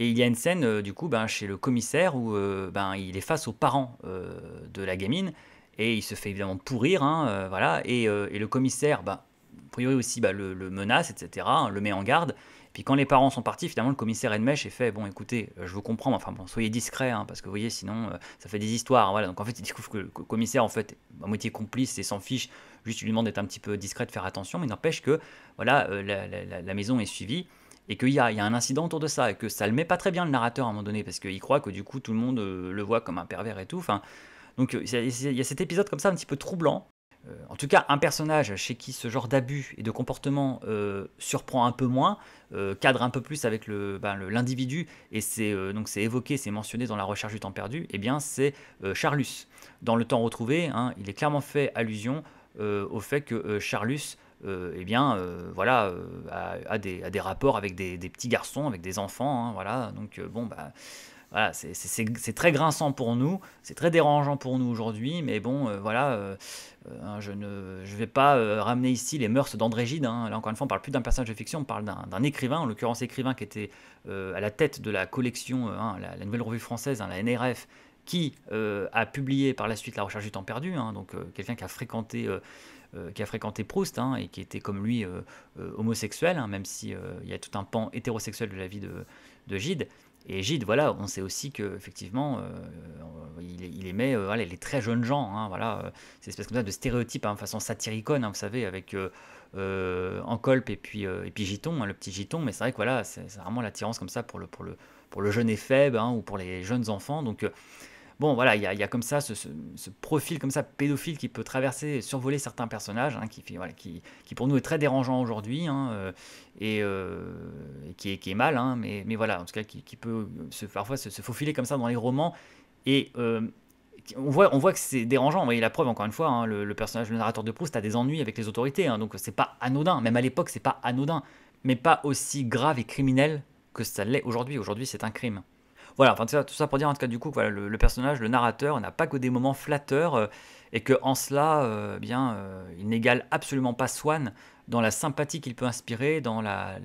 Et il y a une scène, du coup, ben, chez le commissaire où ben, il est face aux parents de la gamine, et il se fait évidemment pourrir, hein, voilà, et, et, le commissaire, ben, priori aussi bah, le, menace, etc., hein, le met en garde. Puis quand les parents sont partis, finalement, le commissaire Edmèche est fait bon, écoutez, euh, je vous comprends, mais enfin bon, soyez discret, hein, parce que vous voyez, sinon, euh, ça fait des histoires. Hein, voilà. Donc en fait, il découvre que le commissaire, en fait, à moitié complice et s'en fiche, juste il lui demande d'être un petit peu discret, de faire attention, mais n'empêche que voilà, euh, la, maison est suivie. Et qu'il y, y, a un incident autour de ça, et que ça le met pas très bien le narrateur à un moment donné, parce qu'il croit que du coup tout le monde le voit comme un pervers et tout. Enfin, donc il y, a cet épisode comme ça un petit peu troublant, euh, en tout cas, un personnage chez qui ce genre d'abus et de comportement euh, surprend un peu moins, euh, cadre un peu plus avec le, ben, et c'est donc c'est évoqué, c'est mentionné dans la recherche du temps perdu, eh bien c'est Charlus. Dans le temps retrouvé, hein, il est clairement fait allusion au fait que Charlus a bien, voilà, des, rapports avec des, petits garçons, avec des enfants, hein, voilà. Donc bon, bah, voilà, c'est très grinçant pour nous, c'est très dérangeant pour nous aujourd'hui, mais bon, euh, voilà, euh, euh, hein, je ne je vais pas ramener ici les mœurs d'André Gide. Hein. Là, encore une fois, on parle plus d'un personnage de fiction, on parle d'un écrivain, en l'occurrence écrivain qui était à la tête de la collection, hein, la, Nouvelle Revue Française, la NRF, qui a publié par la suite La Recherche du Temps Perdu, donc quelqu'un qui a fréquenté qui a fréquenté Proust et qui était comme lui homosexuel, même si y a tout un pan hétérosexuel de la vie de Gide. Et Gide, voilà, on sait aussi que effectivement, euh, il, aimait euh, les très jeunes gens, c'est hein, voilà, c'est euh, ces que de stéréotypes, en hein, façon satiricone, hein, vous savez, avec Encolpe et puis et Giton, le petit Giton. Mais c'est vrai que voilà, c'est vraiment l'attirance comme ça pour le pour le pour le jeune et faible ou pour les jeunes enfants. Donc Bon, voilà, il y, a comme ça ce, profil comme ça pédophile qui peut traverser, survoler certains personnages, hein, qui, pour nous est très dérangeant aujourd'hui hein, euh, euh, et, qui, est, mal, hein, mais, voilà, en tout cas qui, peut se, parfois se, faufiler comme ça dans les romans et euh, on voit, que c'est dérangeant. voyez la preuve, encore une fois, le, personnage, le narrateur de Proust, a des ennuis avec les autorités. donc c'est pas anodin. Même à l'époque, c'est pas anodin. Mais pas aussi grave et criminel que ça l'est aujourd'hui. Aujourd'hui, c'est un crime. Voilà, tout ça, pour dire en tout cas du coup voilà, le, personnage, le narrateur, n'a pas que des moments flatteurs euh, et que en cela, euh, eh bien, euh, il n'égale absolument pas Swan dans la sympathie qu'il peut inspirer, dans la,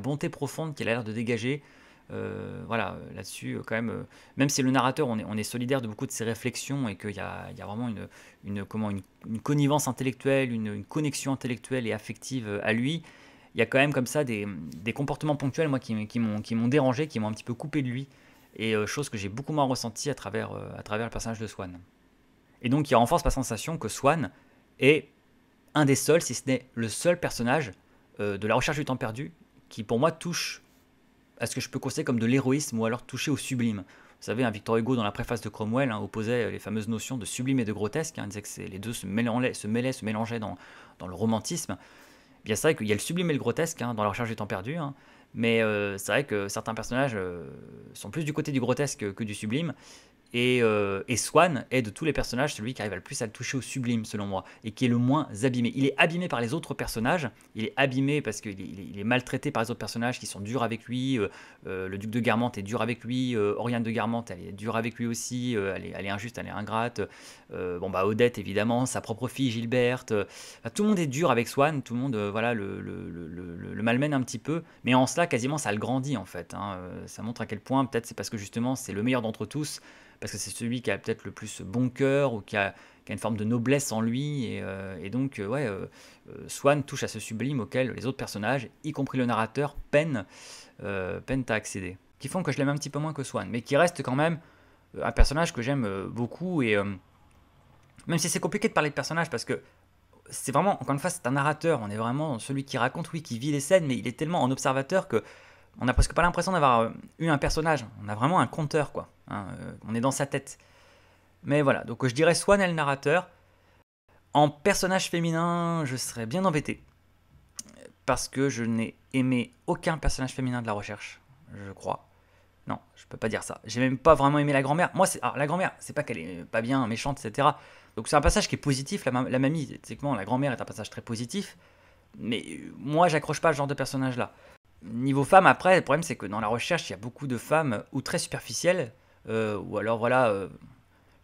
bonté profonde qu'il a l'air de dégager. voilà, là-dessus, quand même, même si le narrateur, on est, on est solidaire de beaucoup de ses réflexions et qu'il y, y a, vraiment une, comment, une, connivence intellectuelle, une, connexion intellectuelle et affective à lui, il y a quand même comme ça des, comportements ponctuels moi qui, qui m'ont dérangé, qui m'ont un petit peu coupé de lui et euh, chose que j'ai beaucoup moins ressentie à travers, euh, à travers le personnage de Swan. Et donc, il renforce ma sensation que Swan est un des seuls, si ce n'est le seul personnage euh, de la recherche du temps perdu, qui pour moi touche à ce que je peux considérer comme de l'héroïsme ou alors toucher au sublime. Vous savez, un Victor Hugo, dans la préface de Cromwell, hein, opposait les fameuses notions de sublime et de grotesque. Hein, il disait que les deux se mêlaient, se, mêlaient, se mélangeaient dans, le romantisme. Eh bien, c'est vrai qu'il y a le sublime et le grotesque hein, dans la recherche du temps perdu. Mais euh, c'est vrai que certains personnages euh, sont plus du côté du grotesque que du sublime. Et, euh, Swan est de tous les personnages celui qui arrive le plus à le toucher au sublime, selon moi, et qui est le moins abîmé. Il est abîmé par les autres personnages, il est abîmé parce qu'il est, maltraité par les autres personnages qui sont durs avec lui. Euh, euh, le duc de Garmante est dur avec lui, euh, Oriane de Garmante, elle est dure avec lui aussi, elle est, elle, est, injuste, elle est ingrate. bon, bah, Odette, évidemment, sa propre fille, Gilberte. tout le monde est dur avec Swan, tout le monde voilà, le, le, le, le, malmène un petit peu, mais en cela, quasiment, ça le grandit en fait. Hein. Ça montre à quel point, peut-être, c'est parce que justement, c'est le meilleur d'entre tous parce que c'est celui qui a peut-être le plus bon cœur ou qui a, une forme de noblesse en lui. Et, euh, donc, euh, euh, Swan touche à ce sublime auquel les autres personnages, y compris le narrateur, peinent, peinent à accéder. Qui font que je l'aime un petit peu moins que Swan, mais qui reste quand même un personnage que j'aime beaucoup. Et même si c'est compliqué de parler de personnage, parce que c'est vraiment, encore une fois, c'est un narrateur. On est vraiment celui qui raconte, oui, qui vit les scènes, mais il est tellement en observateur que on n'a presque pas l'impression d'avoir euh, eu un personnage. On a vraiment un conteur, quoi. Hein, euh, on est dans sa tête. Mais voilà, donc je dirais Swan est le narrateur. En personnage féminin, je serais bien embêté. Parce que je n'ai aimé aucun personnage féminin de la recherche, je crois. Non, je peux pas dire ça. J'ai même pas vraiment aimé la grand-mère. Moi, la grand-mère, c'est pas qu'elle est pas bien, méchante, etc. Donc, c'est un passage qui est positif, la, mamie. la grand-mère est un passage très positif. Mais euh, moi, j'accroche pas à ce genre de personnage-là niveau femme après, le problème, c'est que dans la recherche, il y a beaucoup de femmes ou très superficielles, euh, ou alors voilà. Euh,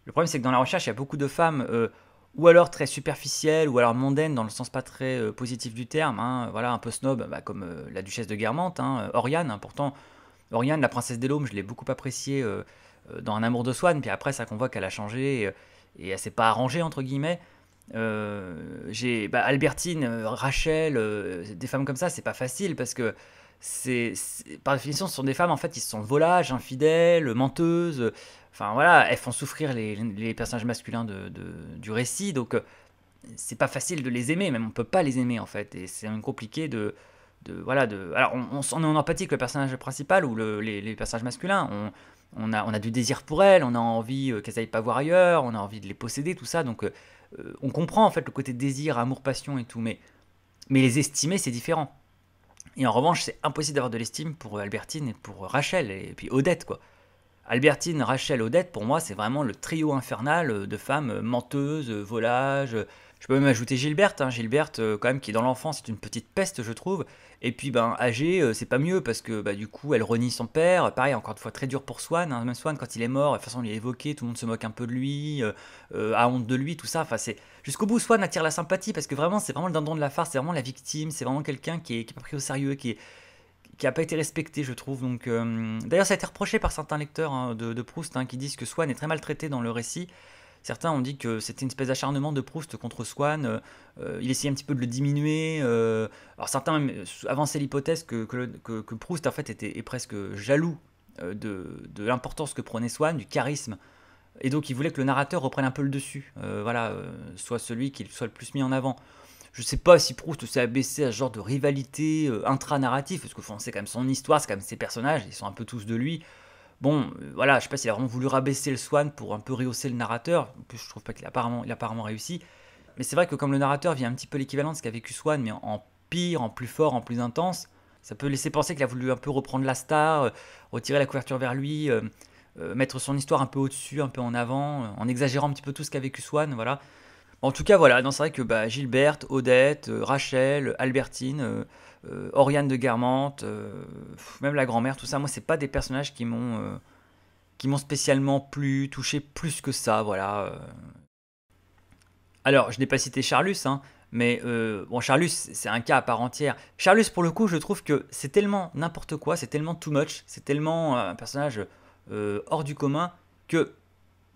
le problème, c'est que dans la recherche, il y a beaucoup de femmes, euh, ou alors très superficielles, ou alors mondaines, dans le sens pas très positif du terme, hein, voilà, un peu snob, bah, comme la duchesse de Guermantes, hein, Oriane, hein, pourtant, Oriane, la princesse des je l'ai beaucoup appréciée dans Un amour de Swan puis après, ça qu'on voit qu'elle a changé, et, elle s'est pas arrangée, entre guillemets. j'ai bah, Albertine, Rachel, des femmes comme ça, c'est pas facile parce que c'est par définition, ce sont des femmes en fait qui sont volages, infidèles, menteuses. Enfin voilà, elles font souffrir les, personnages masculins de, du récit, donc euh, c'est pas facile de les aimer, même on peut pas les aimer en fait, et c'est même compliqué de, voilà de alors on, est en empathie avec le personnage principal ou les, personnages masculins on, a, du désir pour elles on a envie euh, qu'elles aillent pas voir ailleurs on a envie de les posséder tout ça donc euh, on comprend en fait le côté désir amour passion et tout mais mais les estimer c'est différent et en revanche, c'est impossible d'avoir de l'estime pour Albertine et pour Rachel, et puis Odette, quoi. Albertine, Rachel, Odette, pour moi, c'est vraiment le trio infernal de femmes menteuses, volages, je peux même ajouter Gilberte. Hein. Gilberte, euh, quand même, qui est dans l'enfance, c'est une petite peste, je trouve. Et puis, ben, âgée, euh, c'est pas mieux parce que, bah, du coup, elle renie son père. Pareil, encore une fois, très dur pour Swan. Hein. Même Swan, quand il est mort, de toute façon, il est évoqué, tout le monde se moque un peu de lui, euh, a honte de lui, tout ça. Enfin, jusqu'au bout, Swan attire la sympathie parce que vraiment, c'est vraiment le dindon de la farce, c'est vraiment la victime, c'est vraiment quelqu'un qui est, pas pris au sérieux, qui qui n'a pas été respecté, je trouve. Donc, d'ailleurs, ça a été reproché par certains lecteurs hein, de, Proust qui disent que Swann est très maltraité dans le récit. Certains ont dit que c'était une espèce d'acharnement de Proust contre Swann. Euh, euh, il essayait un petit peu de le diminuer. Euh, alors certains avançaient l'hypothèse que, que, Proust en fait était presque jaloux de, l'importance que prenait Swann, du charisme. Et donc il voulait que le narrateur reprenne un peu le dessus. voilà, soit celui qui soit le plus mis en avant. Je ne sais pas si Proust s'est abaissé à ce genre de rivalité intra-narrative, parce que fond, c'est quand même son histoire, c'est quand même ses personnages, ils sont un peu tous de lui. Bon, euh, voilà, je sais pas s'il a vraiment voulu rabaisser le Swan pour un peu rehausser le narrateur. En plus, je trouve pas qu'il a apparemment, il apparemment réussi. Mais c'est vrai que comme le narrateur vient un petit peu l'équivalent de ce qu'a vécu Swan, mais en pire, en plus fort, en plus intense, ça peut laisser penser qu'il a voulu un peu reprendre la star, euh, retirer la couverture vers lui, euh, mettre son histoire un peu au-dessus, un peu en avant, en exagérant un petit peu tout ce qu'a vécu Swan, voilà. En tout cas, voilà, c'est vrai que bah, Gilberte, Odette, Rachel, Albertine euh, Oriane de Guermantes, euh, même la grand-mère, tout ça, moi, c'est pas des personnages qui m'ont euh, qui m'ont spécialement plu, touché plus que ça, voilà. Alors, je n'ai pas cité Charlus, hein, mais bon, Charlus, c'est un cas à part entière. Charlus, pour le coup, je trouve que c'est tellement n'importe quoi, c'est tellement too much, c'est tellement un personnage hors du commun que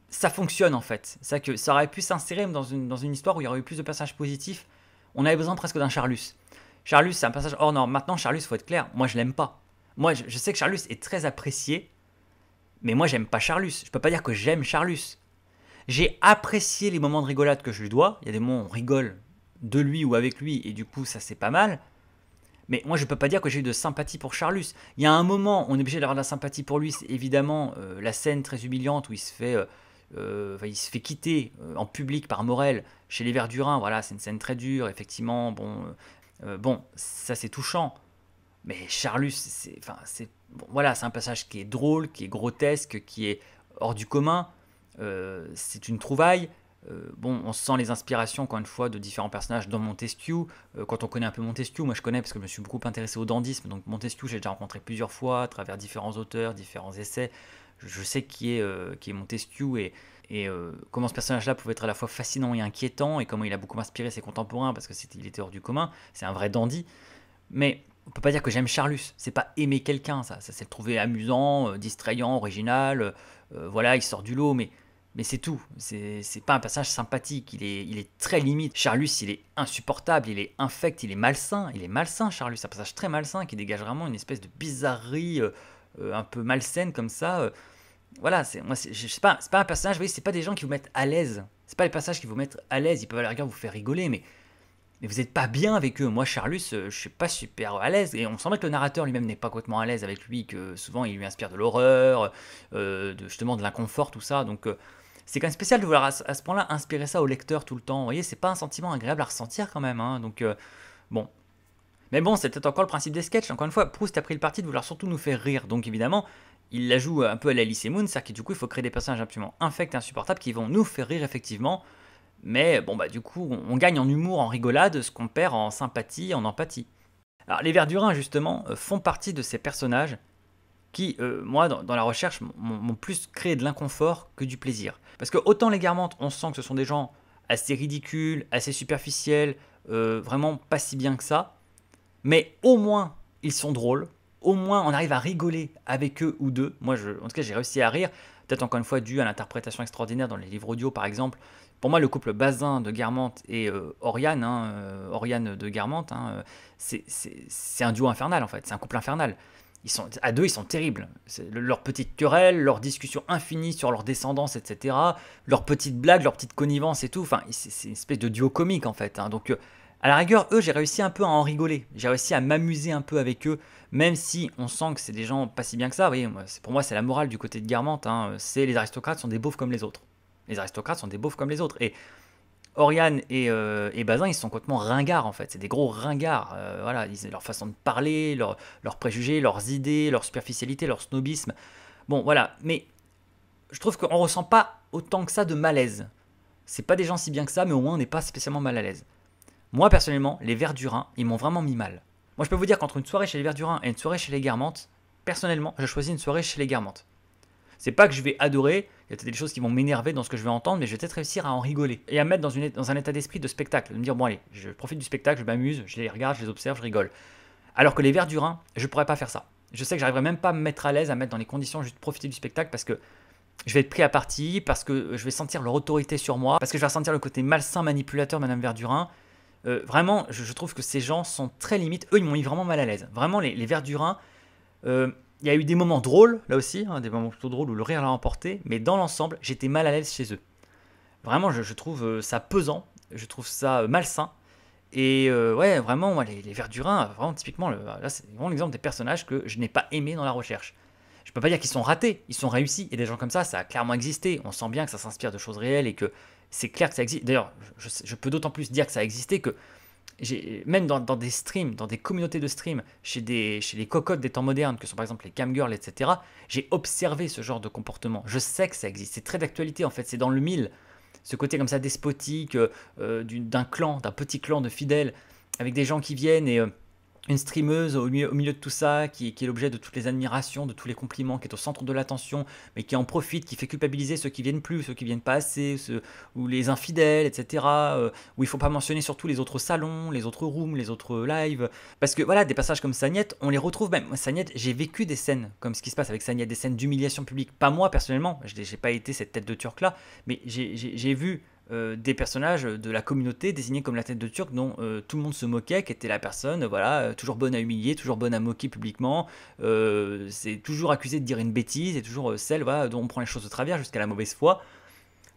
ça fonctionne en fait. Ça, que, ça aurait pu s'insérer dans une, dans une histoire où il y aurait eu plus de personnages positifs. On avait besoin presque d'un Charlus. Charlus, c'est un passage. Oh non, maintenant, Charlus, faut être clair. Moi, je l'aime pas. Moi, je, sais que Charlus est très apprécié, mais moi, j'aime pas Charlus. Je peux pas dire que j'aime Charlus. J'ai apprécié les moments de rigolade que je lui dois. Il y a des moments où on rigole de lui ou avec lui, et du coup, ça, c'est pas mal. Mais moi, je peux pas dire que j'ai eu de sympathie pour Charlus. Il y a un moment, on est obligé d'avoir de la sympathie pour lui. C'est évidemment euh, la scène très humiliante où il se fait. Euh, euh, il se fait quitter en public par Morel chez les Verdurins. Voilà, c'est une scène très dure. Effectivement, bon, euh, bon, ça c'est touchant. Mais Charlus, c'est, enfin, voilà, c'est un passage qui est drôle, qui est grotesque, qui est hors du commun. Euh, c'est une trouvaille. Euh, bon, on sent les inspirations, encore une fois, de différents personnages dans Montesquieu. quand on connaît un peu Montesquieu, moi je connais parce que je me suis beaucoup intéressé au dandisme. Donc Montesquieu, j'ai déjà rencontré plusieurs fois à travers différents auteurs, différents essais. Je, sais qui est, qui est Montesquieu et et euh, comment ce personnage-là pouvait être à la fois fascinant et inquiétant, et comment il a beaucoup inspiré ses contemporains, parce que il était hors du commun, c'est un vrai dandy. Mais on peut pas dire que j'aime Charlus, c'est pas aimer quelqu'un, ça, ça c'est le trouver amusant, euh, distrayant, original, euh, voilà, il sort du lot, mais, mais c'est tout, c'est pas un personnage sympathique, il est, il est très limite. Charlus, il est insupportable, il est infect, il est malsain, il est malsain Charlus, c'est un personnage très malsain qui dégage vraiment une espèce de bizarrerie un peu malsaine comme ça voilà, c'est moi, je pas, c'est pas un personnage, vous voyez, c'est pas des gens qui vous mettent à l'aise. C'est pas les passages qui vous mettent à l'aise. Ils peuvent à la rigueur vous faire rigoler, mais mais vous êtes pas bien avec eux. Moi, Charlus, euh, je suis pas super à l'aise. Et on sent que le narrateur lui-même n'est pas complètement à l'aise avec lui, que souvent il lui inspire de l'horreur, euh, de, justement de l'inconfort, tout ça. Donc, euh, c'est quand même spécial de vouloir à, ce point-là inspirer ça au lecteur tout le temps. Vous voyez, c'est pas un sentiment agréable à ressentir quand même. Hein. Donc, bon. Mais bon, c'est peut-être encore le principe des sketchs. Encore une fois, Proust a pris le parti de vouloir surtout nous faire rire. Donc, évidemment, il la joue euh, un peu à la lycée Moon, c'est-à-dire coup, il faut créer des personnages absolument infects et insupportables qui vont nous faire rire effectivement. Mais bon, bah du coup, on, gagne en humour, en rigolade, ce qu'on perd en sympathie, en empathie. Alors, les Verdurins, justement, euh, font partie de ces personnages qui, euh, moi, dans, la recherche, m'ont plus créé de l'inconfort que du plaisir. Parce que autant les Garmantes, on sent que ce sont des gens assez ridicules, assez superficiels, vraiment pas si bien que ça. Mais au moins, ils sont drôles, au moins on arrive à rigoler avec eux ou deux. Moi, je, en tout cas, j'ai réussi à rire. Peut-être encore une fois dû à l'interprétation extraordinaire dans les livres audio, par exemple. Pour moi, le couple Bazin de Guermantes et euh, Oriane, hein, euh, Oriane de Guermantes, hein, euh, c'est un duo infernal en fait. C'est un couple infernal. Ils sont, à deux, ils sont terribles. Leur petite querelle, querelle, leurs discussions infinies sur leur descendance, etc. Leur petite blagues, leur petite connivence et tout. Enfin, c'est une espèce de duo comique en fait. Hein. Donc, à la rigueur, eux, j'ai réussi un peu à en rigoler. J'ai réussi à m'amuser un peu avec eux, même si on sent que c'est des gens pas si bien que ça. Vous voyez, pour moi, c'est la morale du côté de Garmante. Hein. C'est les aristocrates sont des beaufs comme les autres. Les aristocrates sont des beaufs comme les autres. Et Oriane et, euh, Bazin, ils sont complètement ringards en fait. C'est des gros ringards. Euh, voilà, ils, leur façon de parler, leurs préjugés, leurs idées, leur superficialité, leur snobisme. Bon, voilà. Mais je trouve qu'on ressent pas autant que ça de malaise. C'est pas des gens si bien que ça, mais au moins on n'est pas spécialement mal à l'aise. Moi, personnellement, les Verdurins, ils m'ont vraiment mis mal. Moi, je peux vous dire qu'entre une soirée chez les Verdurins et une soirée chez les Guermantes, personnellement, je choisis une soirée chez les Guermantes. C'est pas que je vais adorer, il y a peut-être des choses qui vont m'énerver dans ce que je vais entendre, mais je vais peut-être réussir à en rigoler et à mettre dans, un état d'esprit de spectacle, de me dire, bon allez, je profite du spectacle, je m'amuse, je les regarde, je les observe, je rigole. Alors que les Verdurins, je pourrais pas faire ça. Je sais que je j'arriverai même pas à me mettre à l'aise, à mettre dans les conditions juste de profiter du spectacle parce que je vais être pris à partie, parce que euh, je vais sentir leur autorité sur moi, parce que je vais ressentir le côté malsain manipulateur, Madame Verdurin, euh, vraiment, je, trouve que ces gens sont très limites. Eux, ils m'ont mis vraiment mal à l'aise. Vraiment, les, les Verdurins, euh, il y a eu des moments drôles, là aussi, hein, des moments plutôt drôles où le rire l'a emporté, mais dans l'ensemble, j'étais mal à l'aise chez eux. Vraiment, je, trouve euh, ça pesant, je trouve ça malsain. Et ouais, vraiment, les, les, Verdurins, vraiment, typiquement, là, c'est vraiment l'exemple des personnages que je n'ai pas aimé dans la recherche. Je peux pas dire qu'ils sont ratés, ils sont réussis. Et des gens comme ça, ça a clairement existé. On sent bien que ça s'inspire de choses réelles et que c'est clair que ça existe. D'ailleurs, je, peux d'autant plus dire que ça a existé que même dans, des streams, dans des communautés de streams, chez, chez les cocottes des temps modernes, que sont par exemple les camgirls, etc., j'ai observé ce genre de comportement. Je sais que ça existe. C'est très d'actualité en fait, c'est dans le mille. Ce côté comme ça despotique, euh, euh, d'un clan, d'un petit clan de fidèles, avec des gens qui viennent et. Euh, une streameuse au milieu, de tout ça, qui, est l'objet de toutes les admirations, de tous les compliments, qui est au centre de l'attention, mais qui en profite, qui fait culpabiliser ceux qui viennent plus, ceux qui viennent pas assez, ou les infidèles, etc. Ou euh, où il faut pas mentionner surtout les autres salons, les autres rooms, les autres lives. Parce que voilà, des passages comme Sagnette, on les retrouve même. Moi, Sagnette, j'ai vécu des scènes comme ce qui se passe avec Sagnette, des scènes d'humiliation publique. Pas moi personnellement, je j'ai pas été cette tête de turc là, mais j'ai vu euh, des personnages de la communauté désignés comme la tête de Turc dont euh, tout le monde se moquait, qui était la personne, euh, voilà, toujours bonne à humilier, toujours bonne à moquer publiquement, c'est toujours accusé de dire une bêtise, c'est toujours celle voilà, dont on prend les choses au travers jusqu'à la mauvaise foi.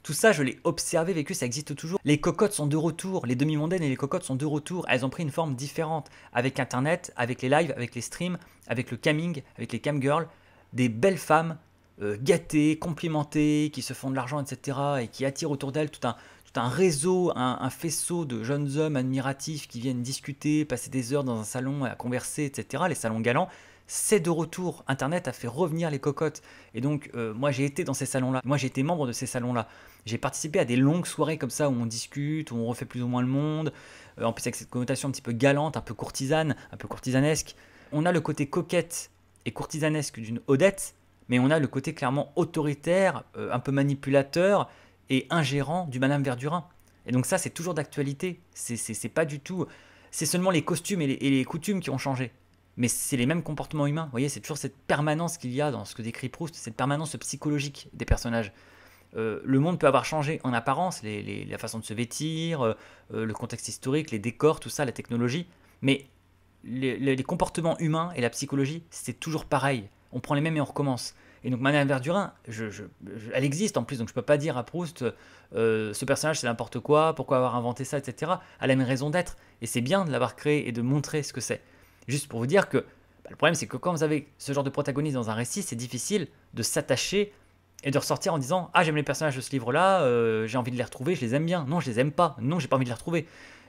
Tout ça, je l'ai observé, vécu, ça existe toujours. Les cocottes sont de retour, les demi-mondaines et les cocottes sont de retour. Elles ont pris une forme différente avec Internet, avec les lives, avec les streams, avec le camming, avec les camgirls. Des belles femmes euh, gâtés, complimentés, qui se font de l'argent, etc., et qui attirent autour d'elle tout un, tout un réseau, un, faisceau de jeunes hommes admiratifs qui viennent discuter, passer des heures dans un salon à converser, etc., les salons galants, c'est de retour. Internet a fait revenir les cocottes. Et donc, euh, moi, j'ai été dans ces salons-là. Moi, j'ai été membre de ces salons-là. J'ai participé à des longues soirées comme ça où on discute, où on refait plus ou moins le monde. Euh, en plus, avec cette connotation un petit peu galante, un peu courtisane, un peu courtisanesque. On a le côté coquette et courtisanesque d'une Odette, mais on a le côté clairement autoritaire, euh, un peu manipulateur et ingérant du Madame Verdurin. Et donc ça, c'est toujours d'actualité. C'est pas du tout. C'est seulement les costumes et les, coutumes qui ont changé. Mais c'est les mêmes comportements humains. Vous voyez, c'est toujours cette permanence qu'il y a dans ce que décrit Proust, cette permanence psychologique des personnages. Euh, le monde peut avoir changé en apparence, la façon de se vêtir, euh, le contexte historique, les décors, tout ça, la technologie. Mais les comportements humains et la psychologie, c'est toujours pareil on prend les mêmes et on recommence. Et donc Madame Verdurin, elle existe en plus, donc je peux pas dire à Proust, euh, ce personnage c'est n'importe quoi, pourquoi avoir inventé ça, etc. Elle a une raison d'être, et c'est bien de l'avoir créé et de montrer ce que c'est. Juste pour vous dire que bah, le problème c'est que quand vous avez ce genre de protagoniste dans un récit, c'est difficile de s'attacher et de ressortir en disant ah j'aime les personnages de ce livre-là, euh, j'ai envie de les retrouver, je les aime bien. Non, je les aime pas. Non, j'ai pas envie de les retrouver.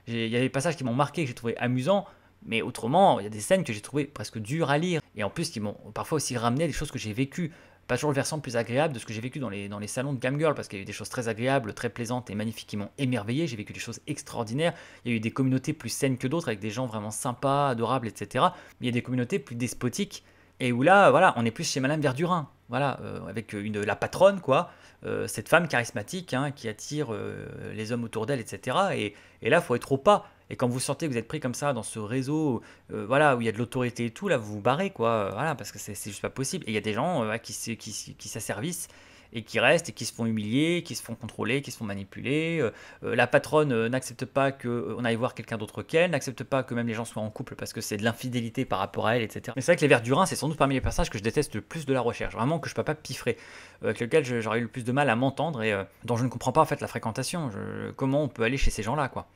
Il y a des passages qui m'ont marqué, que j'ai trouvé amusants, mais autrement, il y a des scènes que j'ai trouvées presque dures à lire. Et en plus, qui m'ont parfois aussi ramené des choses que j'ai vécues. Pas toujours le versant plus agréable de ce que j'ai vécu dans les, salons de Game Girl, parce qu'il y a eu des choses très agréables, très plaisantes et magnifiquement qui émerveillé. J'ai vécu des choses extraordinaires. Il y a eu des communautés plus saines que d'autres, avec des gens vraiment sympas, adorables, etc. Mais il y a des communautés plus despotiques. Et où là, voilà, on est plus chez Madame Verdurin, voilà, euh, avec une, la patronne, quoi, euh, cette femme charismatique hein, qui attire euh, les hommes autour d'elle, etc. Et, et là, faut être au pas. Et quand vous sortez, vous êtes pris comme ça dans ce réseau, euh, voilà, où il y a de l'autorité et tout, là, vous vous barrez, quoi. Euh, voilà, parce que c'est juste pas possible. Et il y a des gens euh, qui, qui, s'asservissent et qui restent et qui se font humilier, qui se font contrôler, qui se font manipuler. la patronne n'accepte pas qu'on aille voir quelqu'un d'autre qu'elle, n'accepte pas que même les gens soient en couple parce que c'est de l'infidélité par rapport à elle, etc. Mais c'est vrai que les Verdurins, c'est sans doute parmi les personnages que je déteste le plus de la recherche, vraiment que je peux pas piffrer, avec lequel j'aurais eu le plus de mal à m'entendre et dont je ne comprends pas en fait la fréquentation. comment on peut aller chez ces gens-là, quoi.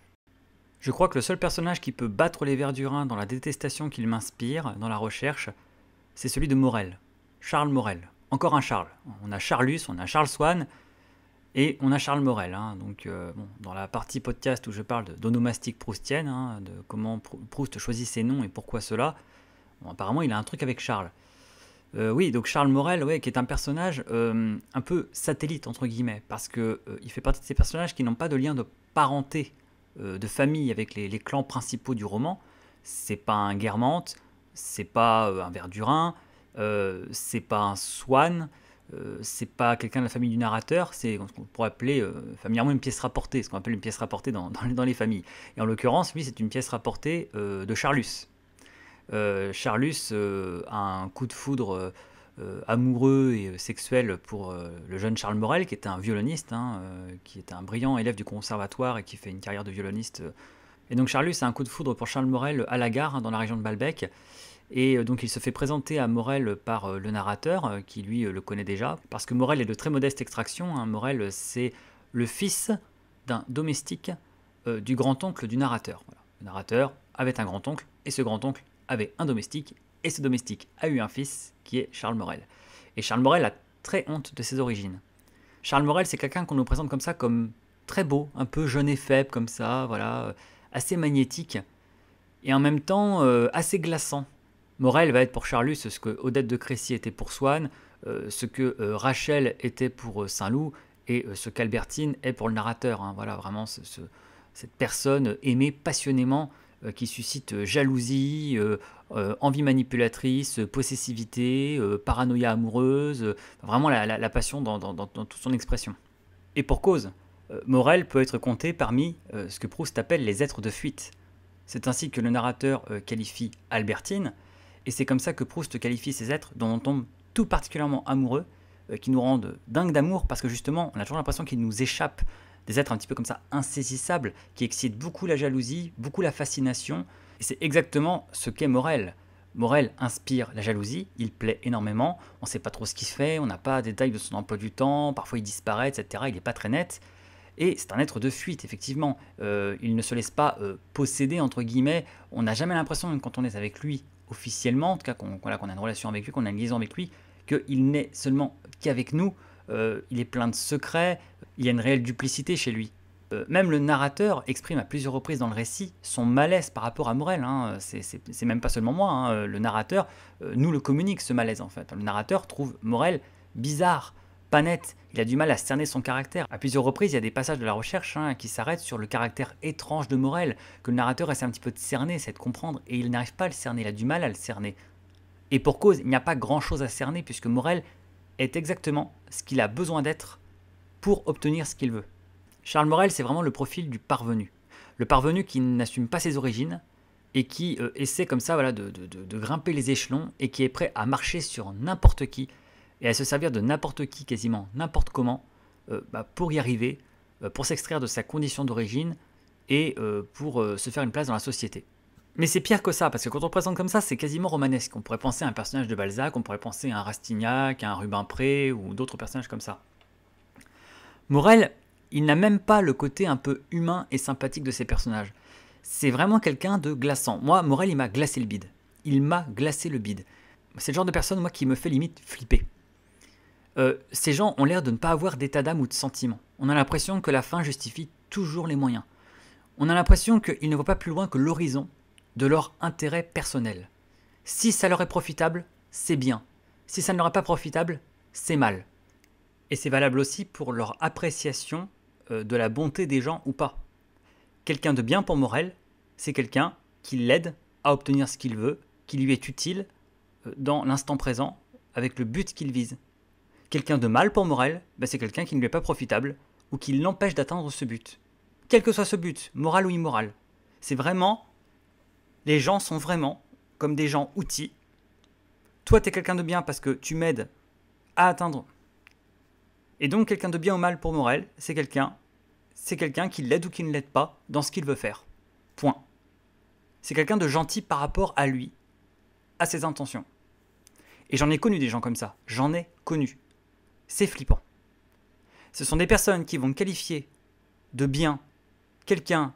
Je crois que le seul personnage qui peut battre les Verdurins dans la détestation qu'il m'inspire dans la recherche, c'est celui de Morel. Charles Morel. Encore un Charles. On a Charlus, on a Charles Swann, et on a Charles Morel. Hein. Donc, euh, dans la partie podcast où je parle d'onomastique proustienne, hein, de comment Proust choisit ses noms et pourquoi cela, apparemment il a un truc avec Charles. Euh, oui, donc Charles Morel, qui est un personnage euh, un peu satellite, entre guillemets, parce qu'il il fait partie de ces personnages qui n'ont pas de lien de parenté euh, de famille avec les, clans principaux du roman. C'est pas un Guermantes, euh, euh, c'est pas un Verdurin, c'est pas un Swan, c'est pas quelqu'un de la famille du narrateur, c'est ce qu'on pourrait appeler familièrement une pièce rapportée, ce qu'on appelle une pièce rapportée dans, dans les familles. Et en l'occurrence, lui, c'est une pièce rapportée de Charlus. Charlus a un coup de foudre euh, amoureux et euh, sexuel pour euh, le jeune Charles Morel, qui est un violoniste, hein, qui est un brillant élève du conservatoire et qui fait une carrière de violoniste. Et donc Charlus a un coup de foudre pour Charles Morel à la gare, hein, dans la région de Balbec. Et donc il se fait présenter à Morel par le narrateur, qui lui le connaît déjà, parce que Morel est de très modeste extraction. Hein. Morel, c'est le fils d'un domestique du grand-oncle du narrateur. Le narrateur avait un grand-oncle, et ce grand-oncle avait un domestique, et ce domestique a eu un fils qui est Charles Morel. Et Charles Morel a très honte de ses origines. Charles Morel, c'est quelqu'un qu'on nous présente comme ça, comme très beau, un peu jeune et faible, comme ça, voilà, euh, assez magnétique, et en même temps euh, assez glaçant. Morel va être pour Charlus ce que Odette de Crécy était pour Swann, euh, ce que Rachel était pour Saint-Loup, et ce qu'Albertine est pour le narrateur. Hein. voilà, vraiment cette personne aimée passionnément euh, qui suscite euh, jalousie, euh, envie manipulatrice, possessivité, paranoïa amoureuse, vraiment la, passion dans, dans, toute son expression. Et pour cause, Morel peut être compté parmi ce que Proust appelle les êtres de fuite. C'est ainsi que le narrateur qualifie Albertine, et c'est comme ça que Proust qualifie ces êtres dont on tombe tout particulièrement amoureux, qui nous rendent dingues d'amour parce que justement on a toujours l'impression qu'ils nous échappent des êtres un petit peu comme ça insaisissables, qui excitent beaucoup la jalousie, beaucoup la fascination. Et c'est exactement ce qu'est Morel. Morel inspire la jalousie, il plaît énormément, on ne sait pas trop ce qu'il fait, on n'a pas des détails de son emploi du temps, parfois il disparaît, etc. Il n'est pas très net. Et c'est un être de fuite, effectivement. Euh, il ne se laisse pas euh, posséder, entre guillemets. On n'a jamais l'impression, quand on est avec lui officiellement, en tout cas qu'on a une relation avec lui, qu'on a une liaison avec lui, qu'il n'est seulement qu'avec nous. Euh, il est plein de secrets, il y a une réelle duplicité chez lui. Euh, même le narrateur exprime à plusieurs reprises dans le récit son malaise par rapport à Morel. Hein. C'est même pas seulement moi, hein. euh, le narrateur nous le communique ce malaise en fait. Le narrateur trouve Morel bizarre, pas net, il a du mal à cerner son caractère. À plusieurs reprises, il y a des passages de la recherche hein, qui s'arrêtent sur le caractère étrange de Morel, que le narrateur essaie un petit peu de cerner, c'est de comprendre, et il n'arrive pas à le cerner, il a du mal à le cerner. Et pour cause, il n'y a pas grand chose à cerner puisque Morel est exactement ce qu'il a besoin d'être pour obtenir ce qu'il veut. Charles Morel, c'est vraiment le profil du parvenu. Le parvenu qui n'assume pas ses origines et qui euh, essaie comme ça voilà, de, grimper les échelons et qui est prêt à marcher sur n'importe qui et à se servir de n'importe qui, quasiment n'importe comment, euh, bah, pour y arriver, euh, pour s'extraire de sa condition d'origine et pour se faire une place dans la société. Mais c'est pire que ça, parce que quand on le présente comme ça, c'est quasiment romanesque. On pourrait penser à un personnage de Balzac, on pourrait penser à un Rastignac, à un Rubempré ou d'autres personnages comme ça. Morel, il n'a même pas le côté un peu humain et sympathique de ces personnages. C'est vraiment quelqu'un de glaçant. Moi, Morel, il m'a glacé le bide. Il m'a glacé le bide. C'est le genre de personne, moi, qui me fait limite flipper. Euh, ces gens ont l'air de ne pas avoir d'état d'âme ou de sentiment. On a l'impression que la fin justifie toujours les moyens. On a l'impression qu'ils ne voient pas plus loin que l'horizon de leur intérêt personnel. Si ça leur est profitable, c'est bien. Si ça ne leur est pas profitable, c'est mal. Et c'est valable aussi pour leur appréciation euh, de la bonté des gens ou pas. Quelqu'un de bien pour Morel, c'est quelqu'un qui l'aide à obtenir ce qu'il veut, qui lui est utile euh, dans l'instant présent, avec le but qu'il vise. Quelqu'un de mal pour Morel, bah, c'est quelqu'un qui ne lui est pas profitable ou qui l'empêche d'atteindre ce but. Quel que soit ce but, moral ou immoral, c'est vraiment les gens sont vraiment comme des gens outils. Toi, tu es quelqu'un de bien parce que tu m'aides à atteindre. Et donc, quelqu'un de bien ou mal pour Morel, c'est quelqu'un c'est quelqu'un qui l'aide ou qui ne l'aide pas dans ce qu'il veut faire. Point. C'est quelqu'un de gentil par rapport à lui, à ses intentions. Et j'en ai connu des gens comme ça. J'en ai connu. C'est flippant. Ce sont des personnes qui vont qualifier de bien quelqu'un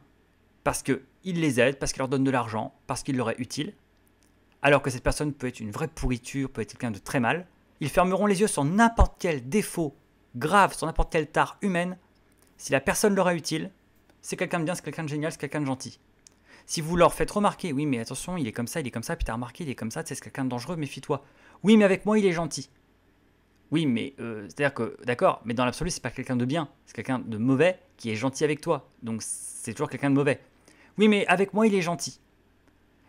parce que il les aide parce qu'il leur donne de l'argent, parce qu'il leur est utile. Alors que cette personne peut être une vraie pourriture, peut être quelqu'un de très mal. Ils fermeront les yeux sur n'importe quel défaut grave, sur n'importe quelle tare humaine. Si la personne leur est utile, c'est quelqu'un de bien, c'est quelqu'un de génial, c'est quelqu'un de gentil. Si vous leur faites remarquer, oui mais attention, il est comme ça, il est comme ça, puis as remarqué, il est comme ça, c'est quelqu'un de dangereux, méfie-toi. Oui mais avec moi, il est gentil. Oui, mais euh, c'est-à-dire que, d'accord, mais dans l'absolu, c'est pas quelqu'un de bien, c'est quelqu'un de mauvais qui est gentil avec toi. Donc c'est toujours quelqu'un de mauvais. Oui, mais avec moi, il est gentil.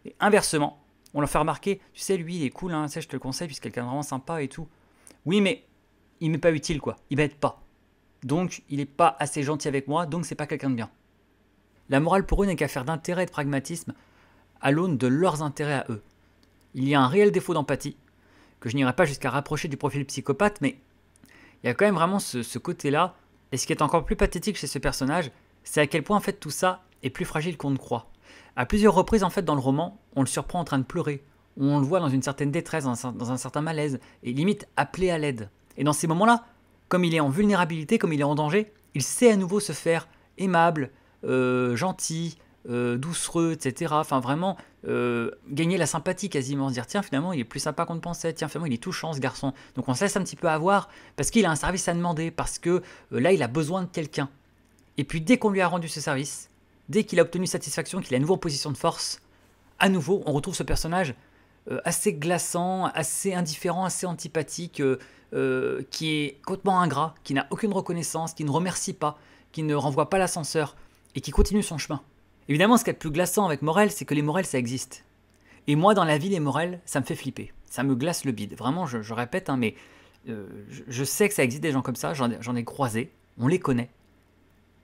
Et inversement, on leur fait remarquer, tu sais, lui, il est cool, hein, je te le conseille, puisqu'il est quelqu'un de vraiment sympa et tout. Oui, mais il m'est pas utile, quoi. Il m'aide pas. Donc, il n'est pas assez gentil avec moi, donc c'est pas quelqu'un de bien. La morale pour eux n'est qu'à faire d'intérêt et de pragmatisme à l'aune de leurs intérêts à eux. Il y a un réel défaut d'empathie, que je n'irai pas jusqu'à rapprocher du profil psychopathe, mais il y a quand même vraiment ce, ce côté-là. Et ce qui est encore plus pathétique chez ce personnage, c'est à quel point en fait tout ça est plus fragile qu'on ne croit. À plusieurs reprises, en fait, dans le roman, on le surprend en train de pleurer, on le voit dans une certaine détresse, dans un, certain malaise, et limite appelé à l'aide. Et dans ces moments-là, comme il est en vulnérabilité, comme il est en danger, il sait à nouveau se faire aimable, euh, gentil, euh, doucereux, etc. Enfin, vraiment, euh, gagner la sympathie quasiment, se dire tiens, finalement, il est plus sympa qu'on ne pensait, tiens, finalement, il est touchant ce garçon. Donc on se laisse un petit peu avoir parce qu'il a un service à demander, parce que là, il a besoin de quelqu'un. Et puis dès qu'on lui a rendu ce service, dès qu'il a obtenu satisfaction, qu'il est à nouveau en position de force, à nouveau, on retrouve ce personnage euh, assez glaçant, assez indifférent, assez antipathique, euh, euh, qui est complètement ingrat, qui n'a aucune reconnaissance, qui ne remercie pas, qui ne renvoie pas l'ascenseur, et qui continue son chemin. Évidemment, ce qui est le plus glaçant avec Morel, c'est que les Morels, ça existe. Et moi, dans la vie des Morels, ça me fait flipper. Ça me glace le bide. Vraiment, je, répète, hein, mais je, sais que ça existe des gens comme ça, j'en ai croisé, on les connaît.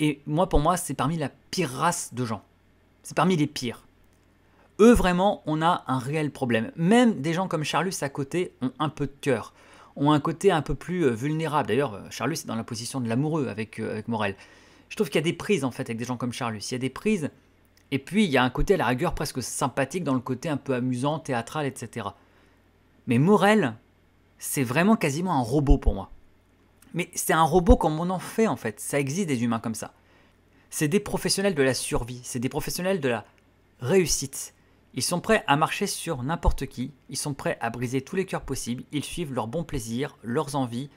Et moi, pour moi, c'est parmi la pire race de gens. C'est parmi les pires. Eux, vraiment, on a un réel problème. Même des gens comme Charlus à côté ont un peu de cœur, ont un côté un peu plus euh, vulnérable. D'ailleurs, euh, Charlus est dans la position de l'amoureux avec, euh, avec Morel. Je trouve qu'il y a des prises, en fait, avec des gens comme Charlus. Il y a des prises, et puis il y a un côté à la rigueur presque sympathique dans le côté un peu amusant, théâtral, etc. Mais Morel, c'est vraiment quasiment un robot pour moi. Mais c'est un robot comme on en fait en fait. Ça existe des humains comme ça. C'est des professionnels de la survie, c'est des professionnels de la réussite. Ils sont prêts à marcher sur n'importe qui, ils sont prêts à briser tous les cœurs possibles, ils suivent leurs bons plaisirs, leurs envies,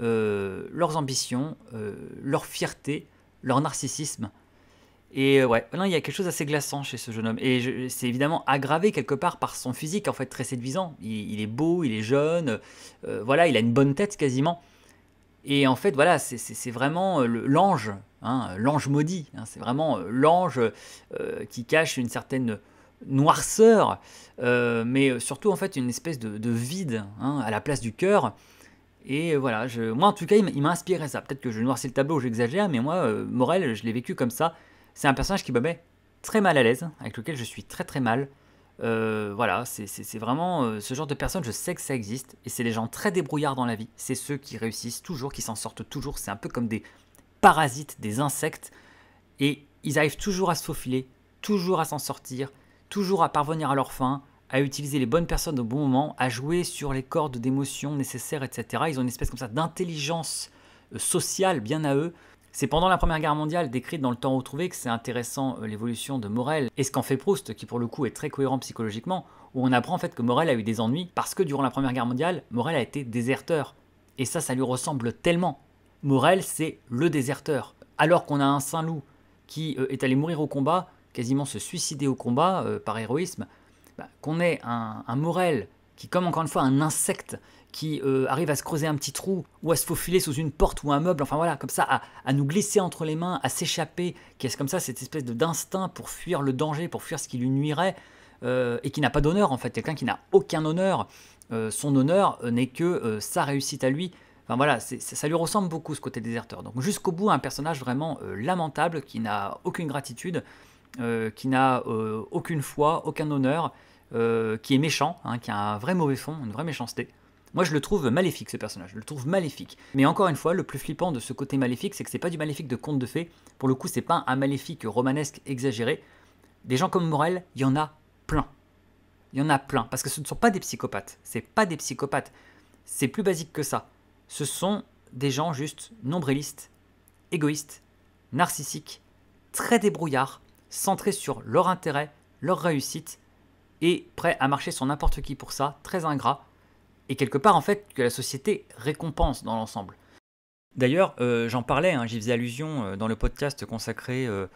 euh, leurs ambitions, euh, leur fierté, leur narcissisme. Et ouais, non, il y a quelque chose d'assez glaçant chez ce jeune homme. Et c'est évidemment aggravé quelque part par son physique, en fait, très séduisant. il est beau, il est jeune, euh, voilà, il a une bonne tête quasiment. Et en fait, voilà, c'est vraiment euh, l'ange, hein, l'ange maudit. Hein, c'est vraiment euh, l'ange euh, qui cache une certaine noirceur, mais surtout en fait une espèce de, vide hein, à la place du cœur. Et voilà, je, moi en tout cas, il m'a inspiré ça. Peut-être que je noircis le tableau, j'exagère, mais moi, Morel, je l'ai vécu comme ça. C'est un personnage qui me met très mal à l'aise, avec lequel je suis très très mal. Euh, voilà, c'est vraiment euh, ce genre de personnes, je sais que ça existe, et c'est les gens très débrouillards dans la vie, c'est ceux qui réussissent toujours, qui s'en sortent toujours, c'est un peu comme des parasites, des insectes, et ils arrivent toujours à se faufiler, toujours à s'en sortir, toujours à parvenir à leur fin, à utiliser les bonnes personnes au bon moment, à jouer sur les cordes d'émotions nécessaires, etc. Ils ont une espèce comme ça d'intelligence euh, sociale bien à eux, c'est pendant la Première Guerre mondiale, décrite dans le temps retrouvé, que c'est intéressant euh, l'évolution de Morel et ce qu'en fait Proust, qui pour le coup est très cohérent psychologiquement, où on apprend en fait que Morel a eu des ennuis parce que durant la Première Guerre mondiale, Morel a été déserteur. Et ça, ça lui ressemble tellement. Morel, c'est le déserteur. Alors qu'on a un Saint-Loup qui euh, est allé mourir au combat, quasiment se suicider au combat euh, par héroïsme, bah, qu'on ait un, un Morel qui, comme encore une fois un insecte, qui euh, arrive à se creuser un petit trou ou à se faufiler sous une porte ou un meuble, enfin voilà, comme ça, à, nous glisser entre les mains, à s'échapper, qui est comme ça cette espèce d'instinct pour fuir le danger, pour fuir ce qui lui nuirait, euh, et qui n'a pas d'honneur en fait, quelqu'un qui n'a aucun honneur. Euh, son honneur n'est que sa réussite à lui. Enfin voilà, ça lui ressemble beaucoup ce côté déserteur. Donc jusqu'au bout, un personnage vraiment lamentable, qui n'a aucune gratitude, qui n'a aucune foi, aucun honneur, qui est méchant, hein, qui a un vrai mauvais fond, une vraie méchanceté. Moi, je le trouve maléfique, ce personnage. Je le trouve maléfique. Mais encore une fois, le plus flippant de ce côté maléfique, c'est que c'est pas du maléfique de conte de fées. Pour le coup, c'est pas un maléfique romanesque exagéré. Des gens comme Morel, il y en a plein. Il y en a plein. Parce que ce ne sont pas des psychopathes. C'est pas des psychopathes. C'est plus basique que ça. Ce sont des gens juste nombrilistes, égoïstes, narcissiques, très débrouillards, centrés sur leur intérêt, leur réussite, et prêts à marcher sur n'importe qui pour ça, très ingrats, et quelque part en fait que la société récompense dans l'ensemble. D'ailleurs, euh, j'en parlais, hein, j'y faisais allusion euh, dans le podcast consacré euh,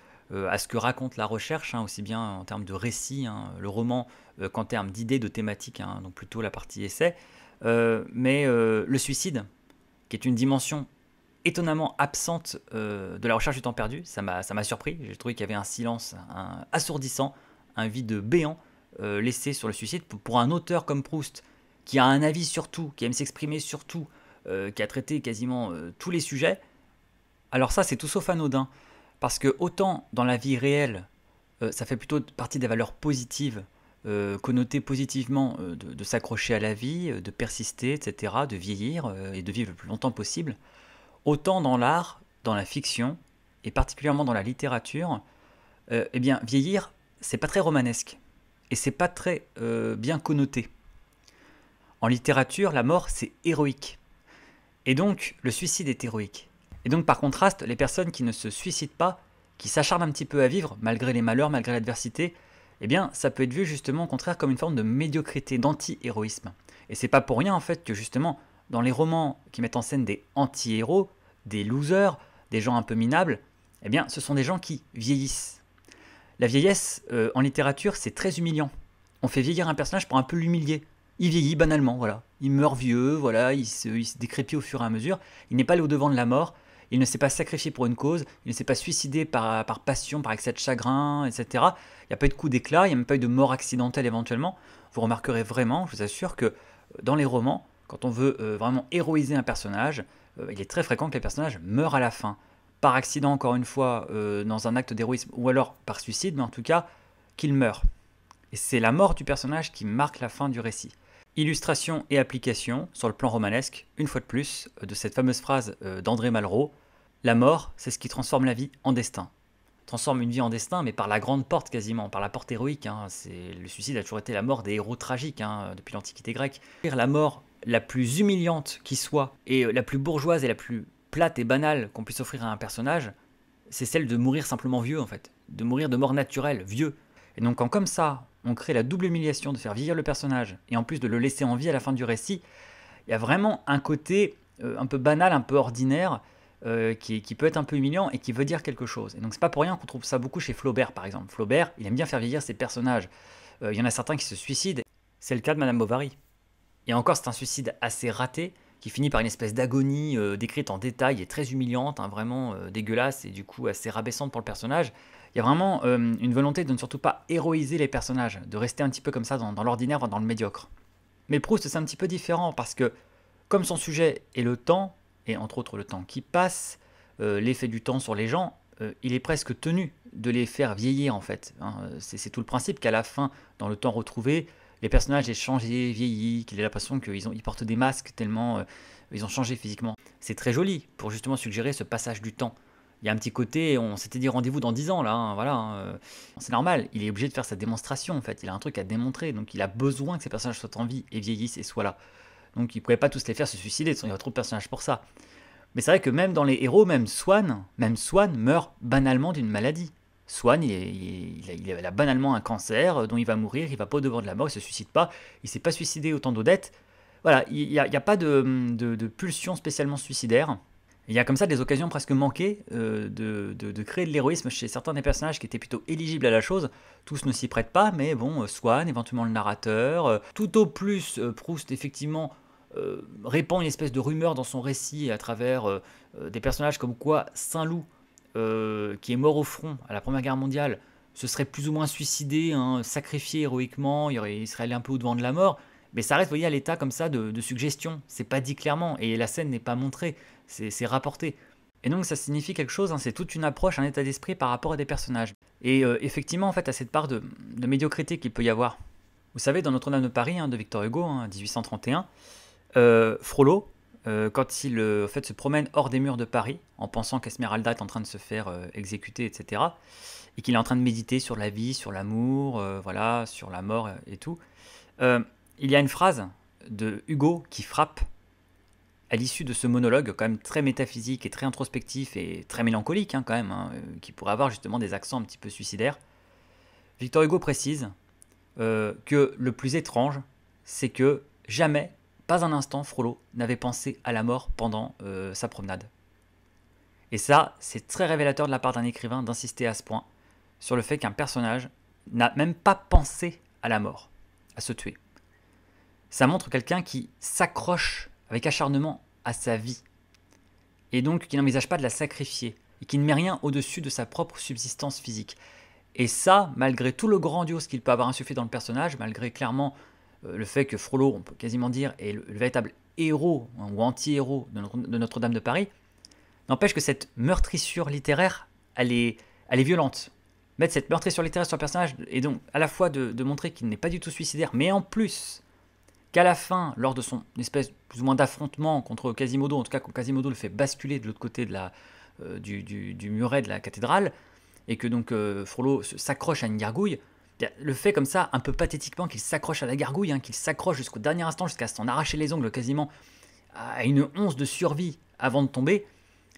à ce que raconte la recherche, hein, aussi bien en termes de récit, hein, le roman, qu'en termes d'idées, de thématiques, donc plutôt la partie essai. mais le suicide, qui est une dimension étonnamment absente de la recherche du temps perdu, ça m'a surpris. J'ai trouvé qu'il y avait un silence assourdissant, un vide béant laissé sur le suicide. Pour un auteur comme Proust, qui a un avis sur tout, qui aime s'exprimer sur tout, euh, qui a traité quasiment euh, tous les sujets, alors ça c'est tout sauf anodin. Parce que autant dans la vie réelle, euh, ça fait plutôt partie des valeurs positives, connotées positivement, de, de s'accrocher à la vie, de persister, etc., de vieillir et de vivre le plus longtemps possible, autant dans l'art, dans la fiction, et particulièrement dans la littérature, eh bien vieillir, c'est pas très romanesque, et c'est pas très bien connoté. En littérature, la mort, c'est héroïque. Et donc, le suicide est héroïque. Et donc, par contraste, les personnes qui ne se suicident pas, qui s'acharnent un petit peu à vivre, malgré les malheurs, malgré l'adversité, eh bien, ça peut être vu justement au contraire comme une forme de médiocrité, d'anti-héroïsme. Et c'est pas pour rien en fait que justement, dans les romans qui mettent en scène des anti-héros, des losers, des gens un peu minables, eh bien, ce sont des gens qui vieillissent. La vieillesse, euh, en littérature, c'est très humiliant. On fait vieillir un personnage pour un peu l'humilier, il vieillit banalement, voilà. Il meurt vieux, voilà, il se, décrépit au fur et à mesure. Il n'est pas allé au-devant de la mort, il ne s'est pas sacrifié pour une cause, il ne s'est pas suicidé par, passion, par excès de chagrin, etc. Il n'y a pas eu de coup d'éclat, il n'y a même pas eu de mort accidentelle éventuellement. Vous remarquerez vraiment, je vous assure, que euh, dans les romans, quand on veut euh, vraiment héroïser un personnage, euh, il est très fréquent que les personnages meurent à la fin. Par accident, encore une fois, dans un acte d'héroïsme, ou alors par suicide, mais en tout cas, qu'ils meurent. Et c'est la mort du personnage qui marque la fin du récit illustration et application sur le plan romanesque, une fois de plus, euh, de cette fameuse phrase euh, d'André Malraux La mort, c'est ce qui transforme la vie en destin. Transforme une vie en destin, mais par la grande porte quasiment, par la porte héroïque. Hein. C'est, le suicide a toujours été la mort des héros tragiques hein, depuis l'Antiquité grecque. La mort la plus humiliante qui soit, et euh, la plus bourgeoise et la plus plate et banale qu'on puisse offrir à un personnage, c'est celle de mourir simplement vieux en fait, de mourir de mort naturelle, vieux. Et donc quand comme ça, on crée la double humiliation de faire vivre le personnage et en plus de le laisser en vie à la fin du récit, il y a vraiment un côté euh, un peu banal, un peu ordinaire, euh, qui, peut être un peu humiliant et qui veut dire quelque chose. Et donc c'est pas pour rien qu'on trouve ça beaucoup chez Flaubert par exemple. Flaubert, il aime bien faire vieillir ses personnages. Euh, il y en a certains qui se suicident. C'est le cas de Madame Bovary. Et encore, c'est un suicide assez raté qui finit par une espèce d'agonie décrite en détail et très humiliante, hein, vraiment dégueulasse et du coup assez rabaissante pour le personnage. Il y a vraiment euh, une volonté de ne surtout pas héroïser les personnages, de rester un petit peu comme ça dans, l'ordinaire, dans le médiocre. Mais Proust, c'est un petit peu différent parce que, comme son sujet est le temps, et entre autres le temps qui passe, euh, l'effet du temps sur les gens, euh, il est presque tenu de les faire vieillir en fait. Hein. c'est tout le principe qu'à la fin, dans le temps retrouvé, les personnages aient changé, vieilli, qu'il ait l'impression qu'ils ils portent des masques tellement ils ont changé physiquement. C'est très joli pour justement suggérer ce passage du temps il y a un petit côté, on s'était dit rendez-vous dans 10 ans, là, hein, voilà. Hein, euh, c'est normal, il est obligé de faire sa démonstration, en fait. Il a un truc à démontrer, donc il a besoin que ses personnages soient en vie et vieillissent et soient là. Donc il ne pouvait pas tous les faire se suicider, il y a trop de personnages pour ça. Mais c'est vrai que même dans les héros, même Swan, même Swan meurt banalement d'une maladie. Swan, il, a, banalement un cancer euh, dont il va mourir, il va pas au devant de la mort, il se suicide pas, il s'est pas suicidé autant d'Odette. Voilà, il n'y a, pas de, de pulsion spécialement suicidaire. Il y a comme ça des occasions presque manquées euh, de, créer de l'héroïsme chez certains des personnages qui étaient plutôt éligibles à la chose. Tous ne s'y prêtent pas, mais bon, euh, Swan, éventuellement le narrateur. Euh, tout au plus, Proust, effectivement, répand une espèce de rumeur dans son récit à travers des personnages comme quoi Saint-Loup, qui est mort au front à la Première Guerre mondiale, se serait plus ou moins suicidé, hein, sacrifié héroïquement, il, serait allé un peu au-devant de la mort. Mais ça reste, vous voyez, à l'état comme ça de, de suggestion. C'est pas dit clairement, et la scène n'est pas montrée c'est rapporté. Et donc ça signifie quelque chose, hein. c'est toute une approche, un état d'esprit par rapport à des personnages. Et euh, effectivement, en fait, à cette part de, médiocrité qu'il peut y avoir. Vous savez, dans Notre-Dame de Paris, hein, de Victor Hugo, 1831, hein, euh, Frollo, euh, quand il en fait, se promène hors des murs de Paris, en pensant qu'Esmeralda est en train de se faire exécuter, etc., et qu'il est en train de méditer sur la vie, sur l'amour, voilà, sur la mort et tout, il y a une phrase de Hugo qui frappe à l'issue de ce monologue quand même très métaphysique et très introspectif et très mélancolique hein, quand même, hein, euh, qui pourrait avoir justement des accents un petit peu suicidaires, Victor Hugo précise euh, que le plus étrange, c'est que jamais, pas un instant, Frollo n'avait pensé à la mort pendant euh, sa promenade. Et ça, c'est très révélateur de la part d'un écrivain d'insister à ce point sur le fait qu'un personnage n'a même pas pensé à la mort, à se tuer. Ça montre quelqu'un qui s'accroche avec acharnement à sa vie, et donc qui n'envisage pas de la sacrifier, et qui ne met rien au-dessus de sa propre subsistance physique. Et ça, malgré tout le grandiose qu'il peut avoir insufflé dans le personnage, malgré clairement euh, le fait que Frollo, on peut quasiment dire, est le, véritable héros hein, ou anti-héros de Notre-Dame de Paris, n'empêche que cette meurtrissure littéraire, elle est, violente. Mettre cette meurtrissure littéraire sur le personnage, et donc à la fois de montrer qu'il n'est pas du tout suicidaire, mais en plus qu'à la fin, lors de son espèce plus ou moins d'affrontement contre Quasimodo, en tout cas quand Quasimodo le fait basculer de l'autre côté de la, euh, du, du, muret de la cathédrale, et que donc euh, Frollo s'accroche à une gargouille, le fait comme ça, un peu pathétiquement, qu'il s'accroche à la gargouille, hein, qu'il s'accroche jusqu'au dernier instant, jusqu'à s'en arracher les ongles quasiment, à une once de survie avant de tomber,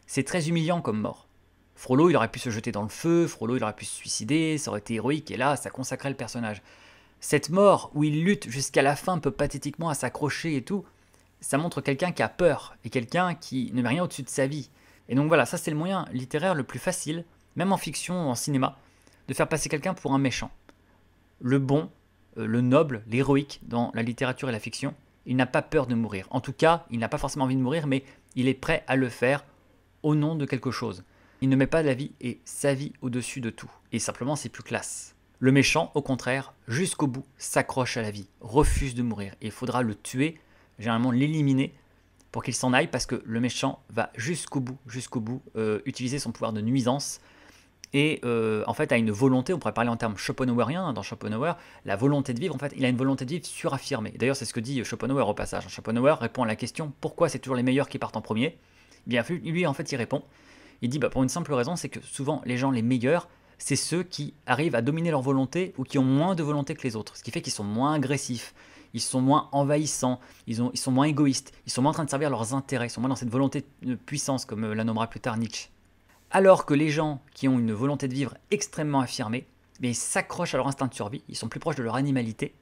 c'est très humiliant comme mort. Frollo, il aurait pu se jeter dans le feu, Frollo, il aurait pu se suicider, ça aurait été héroïque, et là, ça consacrait le personnage. Cette mort où il lutte jusqu'à la fin, peu pathétiquement à s'accrocher et tout, ça montre quelqu'un qui a peur et quelqu'un qui ne met rien au-dessus de sa vie. Et donc voilà, ça c'est le moyen littéraire le plus facile, même en fiction ou en cinéma, de faire passer quelqu'un pour un méchant. Le bon, euh, le noble, l'héroïque dans la littérature et la fiction, il n'a pas peur de mourir. En tout cas, il n'a pas forcément envie de mourir, mais il est prêt à le faire au nom de quelque chose. Il ne met pas la vie et sa vie au-dessus de tout. Et simplement, c'est plus classe. Le méchant, au contraire, jusqu'au bout, s'accroche à la vie, refuse de mourir. il faudra le tuer, généralement l'éliminer, pour qu'il s'en aille, parce que le méchant va jusqu'au bout, jusqu'au bout, euh, utiliser son pouvoir de nuisance. Et euh, en fait, a une volonté, on pourrait parler en termes schopenhauerien, dans Schopenhauer, la volonté de vivre, en fait, il a une volonté de vivre suraffirmée. D'ailleurs, c'est ce que dit Schopenhauer au passage. Schopenhauer répond à la question pourquoi c'est toujours les meilleurs qui partent en premier Bien, lui, en fait, il répond. Il dit bah, pour une simple raison, c'est que souvent, les gens les meilleurs c'est ceux qui arrivent à dominer leur volonté ou qui ont moins de volonté que les autres. Ce qui fait qu'ils sont moins agressifs, ils sont moins envahissants, ils, sont moins égoïstes, ils sont moins en train de servir leurs intérêts, ils sont moins dans cette volonté de puissance comme euh, la nommera plus tard Nietzsche. Alors que les gens qui ont une volonté de vivre extrêmement affirmée, mais eh ils s'accrochent à leur instinct de survie, ils sont plus proches de leur animalité.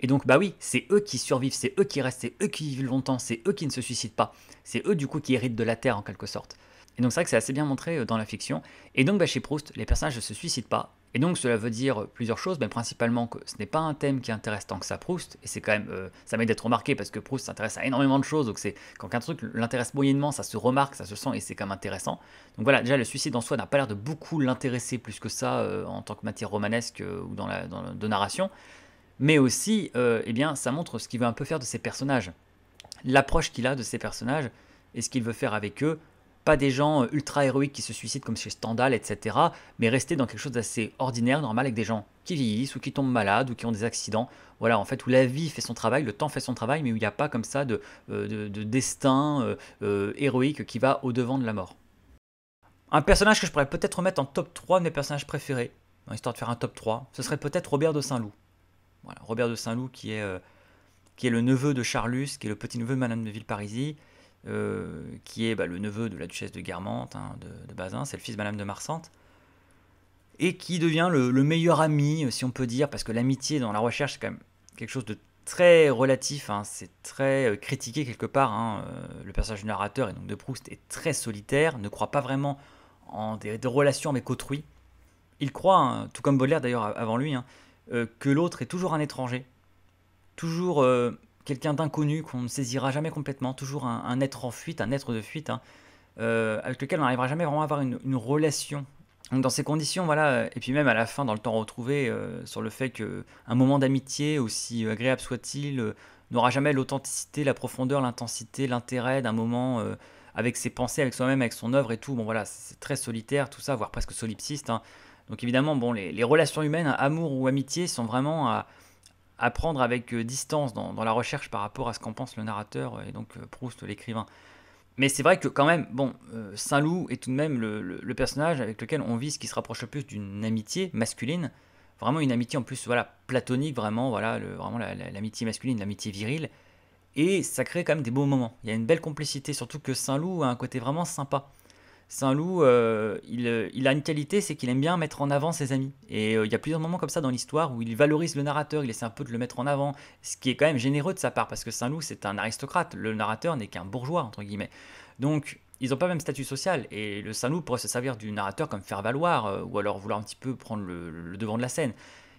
Et donc, bah oui, c'est eux qui survivent, c'est eux qui restent, c'est eux qui vivent longtemps, c'est eux qui ne se suicident pas, c'est eux du coup qui héritent de la terre en quelque sorte. Et donc c'est vrai que c'est assez bien montré euh, dans la fiction. Et donc bah, chez Proust, les personnages ne se suicident pas. Et donc cela veut dire euh, plusieurs choses, mais bah, principalement que ce n'est pas un thème qui intéresse tant que ça Proust, et c'est quand même, euh, ça mérite d'être remarqué parce que Proust s'intéresse à énormément de choses, donc c'est quand un truc l'intéresse moyennement, ça se remarque, ça se sent et c'est quand même intéressant. Donc voilà, déjà le suicide en soi n'a pas l'air de beaucoup l'intéresser plus que ça en tant que matière romanesque ou dans la, de narration, mais aussi, eh bien, ça montre ce qu'il veut un peu faire de ses personnages, l'approche qu'il a de ses personnages et ce qu'il veut faire avec eux pas des gens euh, ultra héroïques qui se suicident comme chez Stendhal, etc. Mais rester dans quelque chose d'assez ordinaire, normal, avec des gens qui vieillissent ou qui tombent malades ou qui ont des accidents. Voilà, en fait, où la vie fait son travail, le temps fait son travail, mais où il n'y a pas comme ça de, euh, de, destin euh, héroïque qui va au-devant de la mort. Un personnage que je pourrais peut-être remettre en top 3 de mes personnages préférés, histoire de faire un top 3, ce serait peut-être Robert de Saint-Loup. Robert de Saint-Loup qui est, qui est le neveu de Charlus, qui est le petit-neveu de Madame de Villeparisis, euh, qui est bah, le neveu de la duchesse de Guermantes, hein, de, Bazin, c'est le fils de Madame de Marsante, et qui devient le, meilleur ami, euh, si on peut dire, parce que l'amitié dans la recherche, c'est quand même quelque chose de très relatif, hein, c'est très euh, critiqué quelque part. Hein, le personnage du narrateur, et donc de Proust, est très solitaire, ne croit pas vraiment en des, relations avec autrui. Il croit, tout comme Baudelaire d'ailleurs avant lui, que l'autre est toujours un étranger, toujours quelqu'un d'inconnu qu'on ne saisira jamais complètement, toujours un, être en fuite, un être de fuite, hein, euh, avec lequel on n'arrivera jamais vraiment à avoir une, relation. dans ces conditions, voilà, et puis même à la fin, dans le temps retrouvé, euh, sur le fait qu'un moment d'amitié, aussi agréable soit-il, euh, n'aura jamais l'authenticité, la profondeur, l'intensité, l'intérêt d'un moment avec ses pensées, avec soi-même, avec son œuvre et tout. Bon voilà, c'est très solitaire tout ça, voire presque solipsiste. Hein. Donc évidemment, bon, les, relations humaines, amour ou amitié, sont vraiment à à prendre avec euh, distance dans, la recherche par rapport à ce qu'en pense le narrateur euh, et donc euh, Proust, l'écrivain. Mais c'est vrai que quand même, bon, Saint-Loup est tout de même le, personnage avec lequel on vit ce qui se rapproche le plus d'une amitié masculine, vraiment une amitié en plus voilà platonique, vraiment voilà vraiment l'amitié masculine, l'amitié virile, et ça crée quand même des beaux moments. Il y a une belle complicité, surtout que Saint-Loup a un côté vraiment sympa. Saint-Loup, euh, euh, il, a une qualité, c'est qu'il aime bien mettre en avant ses amis. Et euh, il y a plusieurs moments comme ça dans l'histoire où il valorise le narrateur, il essaie un peu de le mettre en avant, ce qui est quand même généreux de sa part, parce que Saint-Loup, c'est un aristocrate, le narrateur n'est qu'un bourgeois, entre guillemets. Donc, ils n'ont pas le même statut social, et le Saint-Loup pourrait se servir du narrateur comme faire valoir, ou alors vouloir un petit peu prendre le devant de la scène.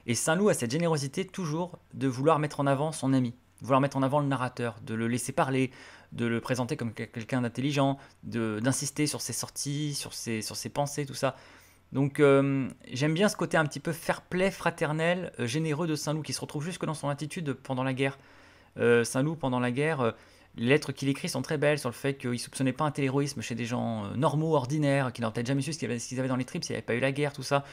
Et Saint-Loup a cette générosité toujours de vouloir mettre en avant son ami vouloir mettre en avant le narrateur, de le laisser parler, de le présenter comme quelqu'un d'intelligent, d'insister sur ses sorties, sur ses, sur ses pensées, tout ça. Donc euh, j'aime bien ce côté un petit peu fair-play, fraternel, euh, généreux de Saint-Loup, qui se retrouve jusque dans son attitude pendant la guerre. Euh, Saint-Loup, pendant la guerre, les lettres qu'il écrit sont très belles sur le fait qu'il ne soupçonnait pas un héroïsme chez des gens normaux, ordinaires, qui n'auraient peut-être jamais su ce qu'ils avaient dans les tripes s'il n'y avait pas eu la guerre, tout ça.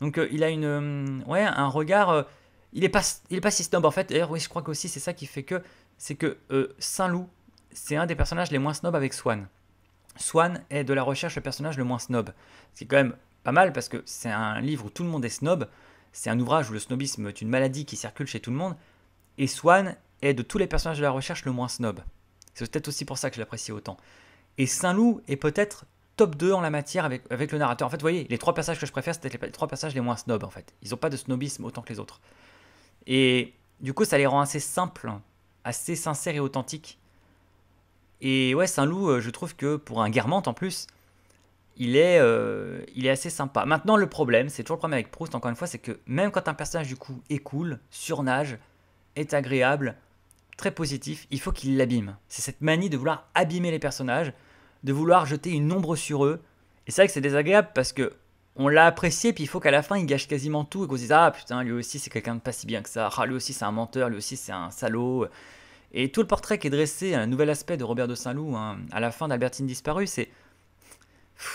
Donc il a une, ouais, un regard il est pas, si snob en fait. D'ailleurs, oui, je crois que aussi c'est ça qui fait que, c'est que euh, Saint-Loup, c'est un des personnages les moins snobs avec Swan. Swan est de la recherche le personnage le moins snob. C'est quand même pas mal parce que c'est un livre où tout le monde est snob. C'est un ouvrage où le snobisme est une maladie qui circule chez tout le monde. Et Swan est de tous les personnages de la recherche le moins snob. C'est peut-être aussi pour ça que je l'apprécie autant. Et Saint-Loup est peut-être top 2 en la matière avec, le narrateur. En fait, vous voyez, les trois personnages que je préfère, c'est peut-être les, trois passages les moins snobs en fait. Ils n'ont pas de snobisme autant que les autres. Et du coup, ça les rend assez simples, assez sincères et authentiques. Et ouais, Saint-Loup, euh, je trouve que pour un guermante en plus, il est, euh, il est assez sympa. Maintenant, le problème, c'est toujours le problème avec Proust, encore une fois, c'est que même quand un personnage du coup est cool, surnage, est agréable, très positif, il faut qu'il l'abîme. C'est cette manie de vouloir abîmer les personnages, de vouloir jeter une ombre sur eux. Et c'est vrai que c'est désagréable parce que on l'a apprécié, puis il faut qu'à la fin, il gâche quasiment tout et qu'on se dise Ah putain, lui aussi, c'est quelqu'un de pas si bien que ça. Ah, lui aussi, c'est un menteur, lui aussi, c'est un salaud. Et tout le portrait qui est dressé, un nouvel aspect de Robert de Saint-Loup, hein, à la fin d'Albertine disparue, c'est.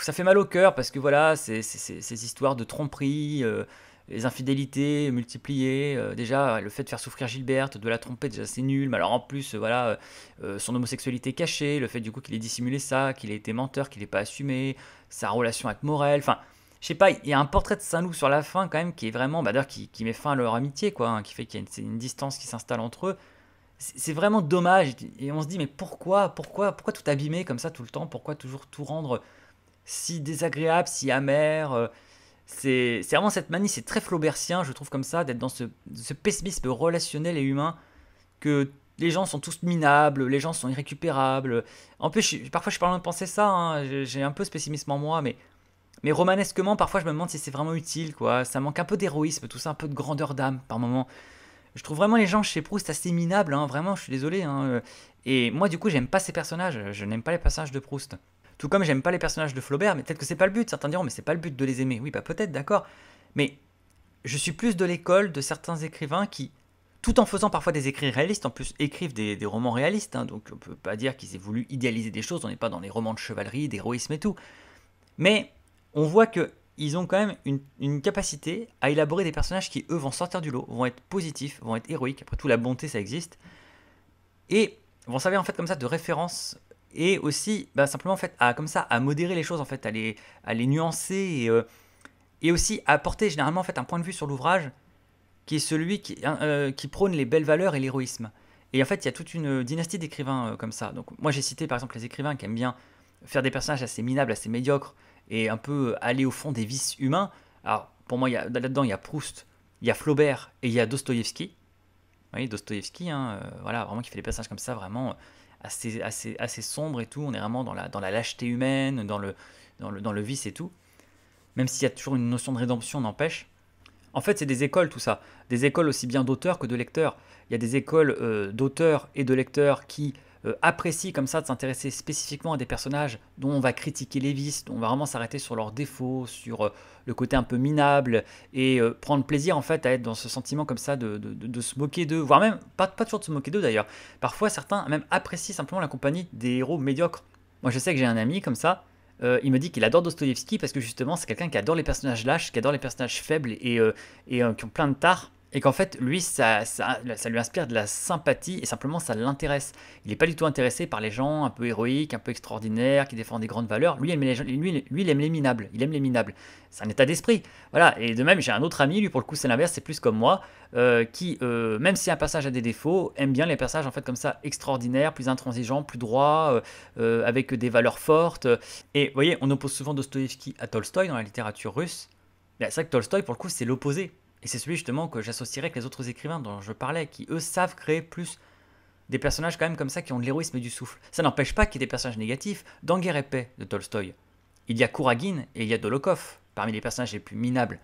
Ça fait mal au cœur parce que voilà, c'est ces histoires de tromperie, euh, les infidélités multipliées. Euh, déjà, le fait de faire souffrir Gilberte, de la tromper, déjà c'est nul. Mais alors en plus, euh, voilà, son homosexualité cachée, le fait du coup qu'il ait dissimulé ça, qu'il ait été menteur, qu'il n'ait pas assumé, sa relation avec Morel. Enfin, je sais pas, il y a un portrait de Saint-Loup sur la fin quand même qui est vraiment, bah, d'ailleurs qui, met fin à leur amitié, quoi, hein, qui fait qu'il y a une, distance qui s'installe entre eux. C'est vraiment dommage et on se dit mais pourquoi, pourquoi, pourquoi tout abîmer comme ça tout le temps, pourquoi toujours tout rendre si désagréable, si amer. Euh, c'est vraiment cette manie, c'est très flaubertien, je trouve comme ça, d'être dans ce, pessimisme relationnel et humain que les gens sont tous minables, les gens sont irrécupérables. En plus, parfois je suis pas loin de penser ça, hein. j'ai un peu ce pessimisme en moi, mais mais romanesquement, parfois, je me demande si c'est vraiment utile, quoi. Ça manque un peu d'héroïsme, tout ça, un peu de grandeur d'âme par moment. Je trouve vraiment les gens chez Proust assez minables, hein, vraiment, je suis désolé. Hein. Et moi, du coup, j'aime pas ces personnages, je n'aime pas les passages de Proust. Tout comme j'aime pas les personnages de Flaubert, mais peut-être que c'est pas le but. Certains diront, mais c'est pas le but de les aimer. Oui, bah peut-être, d'accord. Mais je suis plus de l'école de certains écrivains qui, tout en faisant parfois des écrits réalistes, en plus écrivent des, romans réalistes, hein, donc on peut pas dire qu'ils aient voulu idéaliser des choses, on n'est pas dans les romans de chevalerie, d'héroïsme et tout. Mais on voit que ils ont quand même une, capacité à élaborer des personnages qui, eux, vont sortir du lot, vont être positifs, vont être héroïques. Après tout, la bonté, ça existe. Et vont servir, en fait, comme ça, de référence. Et aussi, bah, simplement, en fait, à, comme ça, à modérer les choses, en fait, à les, à les nuancer. Et, euh, aussi, à apporter, généralement, en fait, un point de vue sur l'ouvrage qui est celui hein, euh, qui, prône les belles valeurs et l'héroïsme. Et en fait, il y a toute une dynastie d'écrivains euh, comme ça. Donc, moi, j'ai cité, par exemple, les écrivains qui aiment bien faire des personnages assez minables, assez médiocres, et un peu euh, aller au fond des vices humains. Alors, pour moi, là-dedans, il y a Proust, il y a Flaubert et il y a Dostoïevski. Oui, Dostoïevski, hein, euh, voilà, vraiment qui fait des passages comme ça, vraiment euh, assez, assez, assez sombres et tout. On est vraiment dans la, dans la lâcheté humaine, dans le, dans, le, vice et tout. Même s'il y a toujours une notion de rédemption, n'empêche. En fait, c'est des écoles, tout ça. Des écoles aussi bien d'auteurs que de lecteurs. Il y a des écoles d'auteurs et de lecteurs qui euh, apprécie comme ça de s'intéresser spécifiquement à des personnages dont on va critiquer les vices, dont on va vraiment s'arrêter sur leurs défauts, sur euh, le côté un peu minable, et euh, prendre plaisir en fait à être dans ce sentiment comme ça de, se moquer d'eux, voire même pas, pas toujours de se moquer d'eux d'ailleurs. Parfois certains même apprécient simplement la compagnie des héros médiocres. Moi je sais que j'ai un ami comme ça, il me dit qu'il adore Dostoïevski parce que justement c'est quelqu'un qui adore les personnages lâches, qui adore les personnages faibles et, qui ont plein de tares. Et qu'en fait, lui, ça, ça, lui inspire de la sympathie et simplement ça l'intéresse. Il n'est pas du tout intéressé par les gens un peu héroïques, un peu extraordinaires, qui défendent des grandes valeurs. Lui, il aime les, lui, lui, il aime les minables. Il aime les minables. C'est un état d'esprit. Voilà. Et de même, j'ai un autre ami, lui, pour le coup, c'est l'inverse, c'est plus comme moi, euh, qui, euh, même si un passage a des défauts, aime bien les personnages en fait comme ça, extraordinaires, plus intransigeants, plus droits, euh, avec des valeurs fortes. Et vous voyez, on oppose souvent Dostoïevski à Tolstoï dans la littérature russe. C'est vrai que Tolstoï, pour le coup, c'est l'opposé. Et c'est celui justement que j'associerais avec les autres écrivains dont je parlais, qui eux savent créer plus des personnages quand même comme ça qui ont de l'héroïsme et du souffle. Ça n'empêche pas qu'il y ait des personnages négatifs. Dans Guerre et Paix de Tolstoï, il y a Kouragin et il y a Dolokhov, parmi les personnages les plus minables.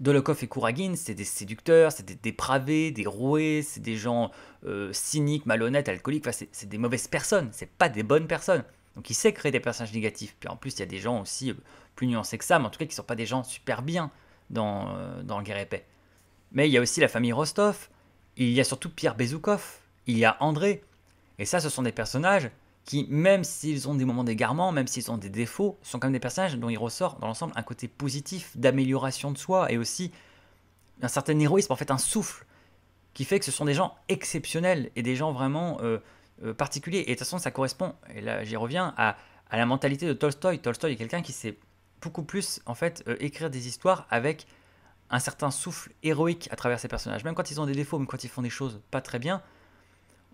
Dolokhov et Kouragin, c'est des séducteurs, c'est des dépravés, des roués, c'est des gens euh, cyniques, malhonnêtes, alcooliques, c'est des mauvaises personnes, c'est pas des bonnes personnes. Donc il sait créer des personnages négatifs. Puis en plus, il y a des gens aussi euh, plus nuancés que ça, mais en tout cas qui ne sont pas des gens super bien dans, le euh, Guerre et Paix. Mais il y a aussi la famille Rostov, il y a surtout Pierre Bezoukov, il y a André. Et ça, ce sont des personnages qui, même s'ils ont des moments d'égarement, même s'ils ont des défauts, sont quand même des personnages dont il ressort dans l'ensemble un côté positif d'amélioration de soi et aussi un certain héroïsme, en fait un souffle, qui fait que ce sont des gens exceptionnels et des gens vraiment euh, euh, particuliers. Et de toute façon, ça correspond, et là j'y reviens, à, à la mentalité de Tolstoy. Tolstoy est quelqu'un qui s'est beaucoup plus en fait euh, écrire des histoires avec un certain souffle héroïque à travers ces personnages. Même quand ils ont des défauts, même quand ils font des choses pas très bien,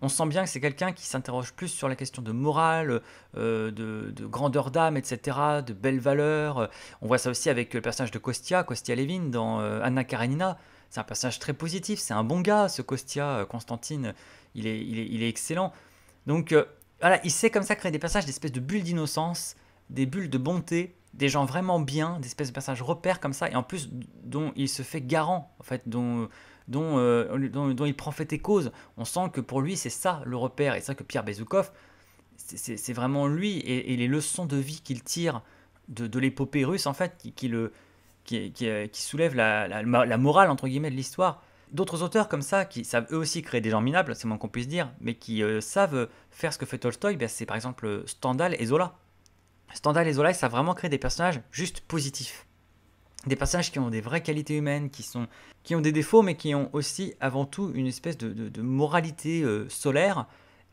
on sent bien que c'est quelqu'un qui s'interroge plus sur la question de morale, euh, de, grandeur d'âme, etc., de belles valeurs. On voit ça aussi avec le personnage de Kostia, Kostia Levin dans euh, Anna Karenina. C'est un personnage très positif, c'est un bon gars, ce Kostia, Constantine, il est, il est, excellent. Donc voilà, il sait comme ça créer des personnages, d'espèces de bulles d'innocence, des bulles de bonté, des gens vraiment bien, des espèces de personnages repères comme ça, et en plus dont il se fait garant, en fait, dont, euh, il prend fait et cause. On sent que pour lui, c'est ça le repère, et ça que Pierre Bezoukov, c'est vraiment lui, et, les leçons de vie qu'il tire de, l'épopée russe, en fait, qui, qui euh, soulève la, morale, entre guillemets, de l'histoire. D'autres auteurs comme ça, qui savent eux aussi créer des gens minables, c'est moins qu'on puisse dire, mais qui euh, savent faire ce que fait Tolstoï, ben c'est par exemple Stendhal et Zola. Stendhal et Zola, ça a vraiment créé des personnages juste positifs. Des personnages qui ont des vraies qualités humaines, qui, sont, qui ont des défauts, mais qui ont aussi avant tout une espèce de, moralité euh, solaire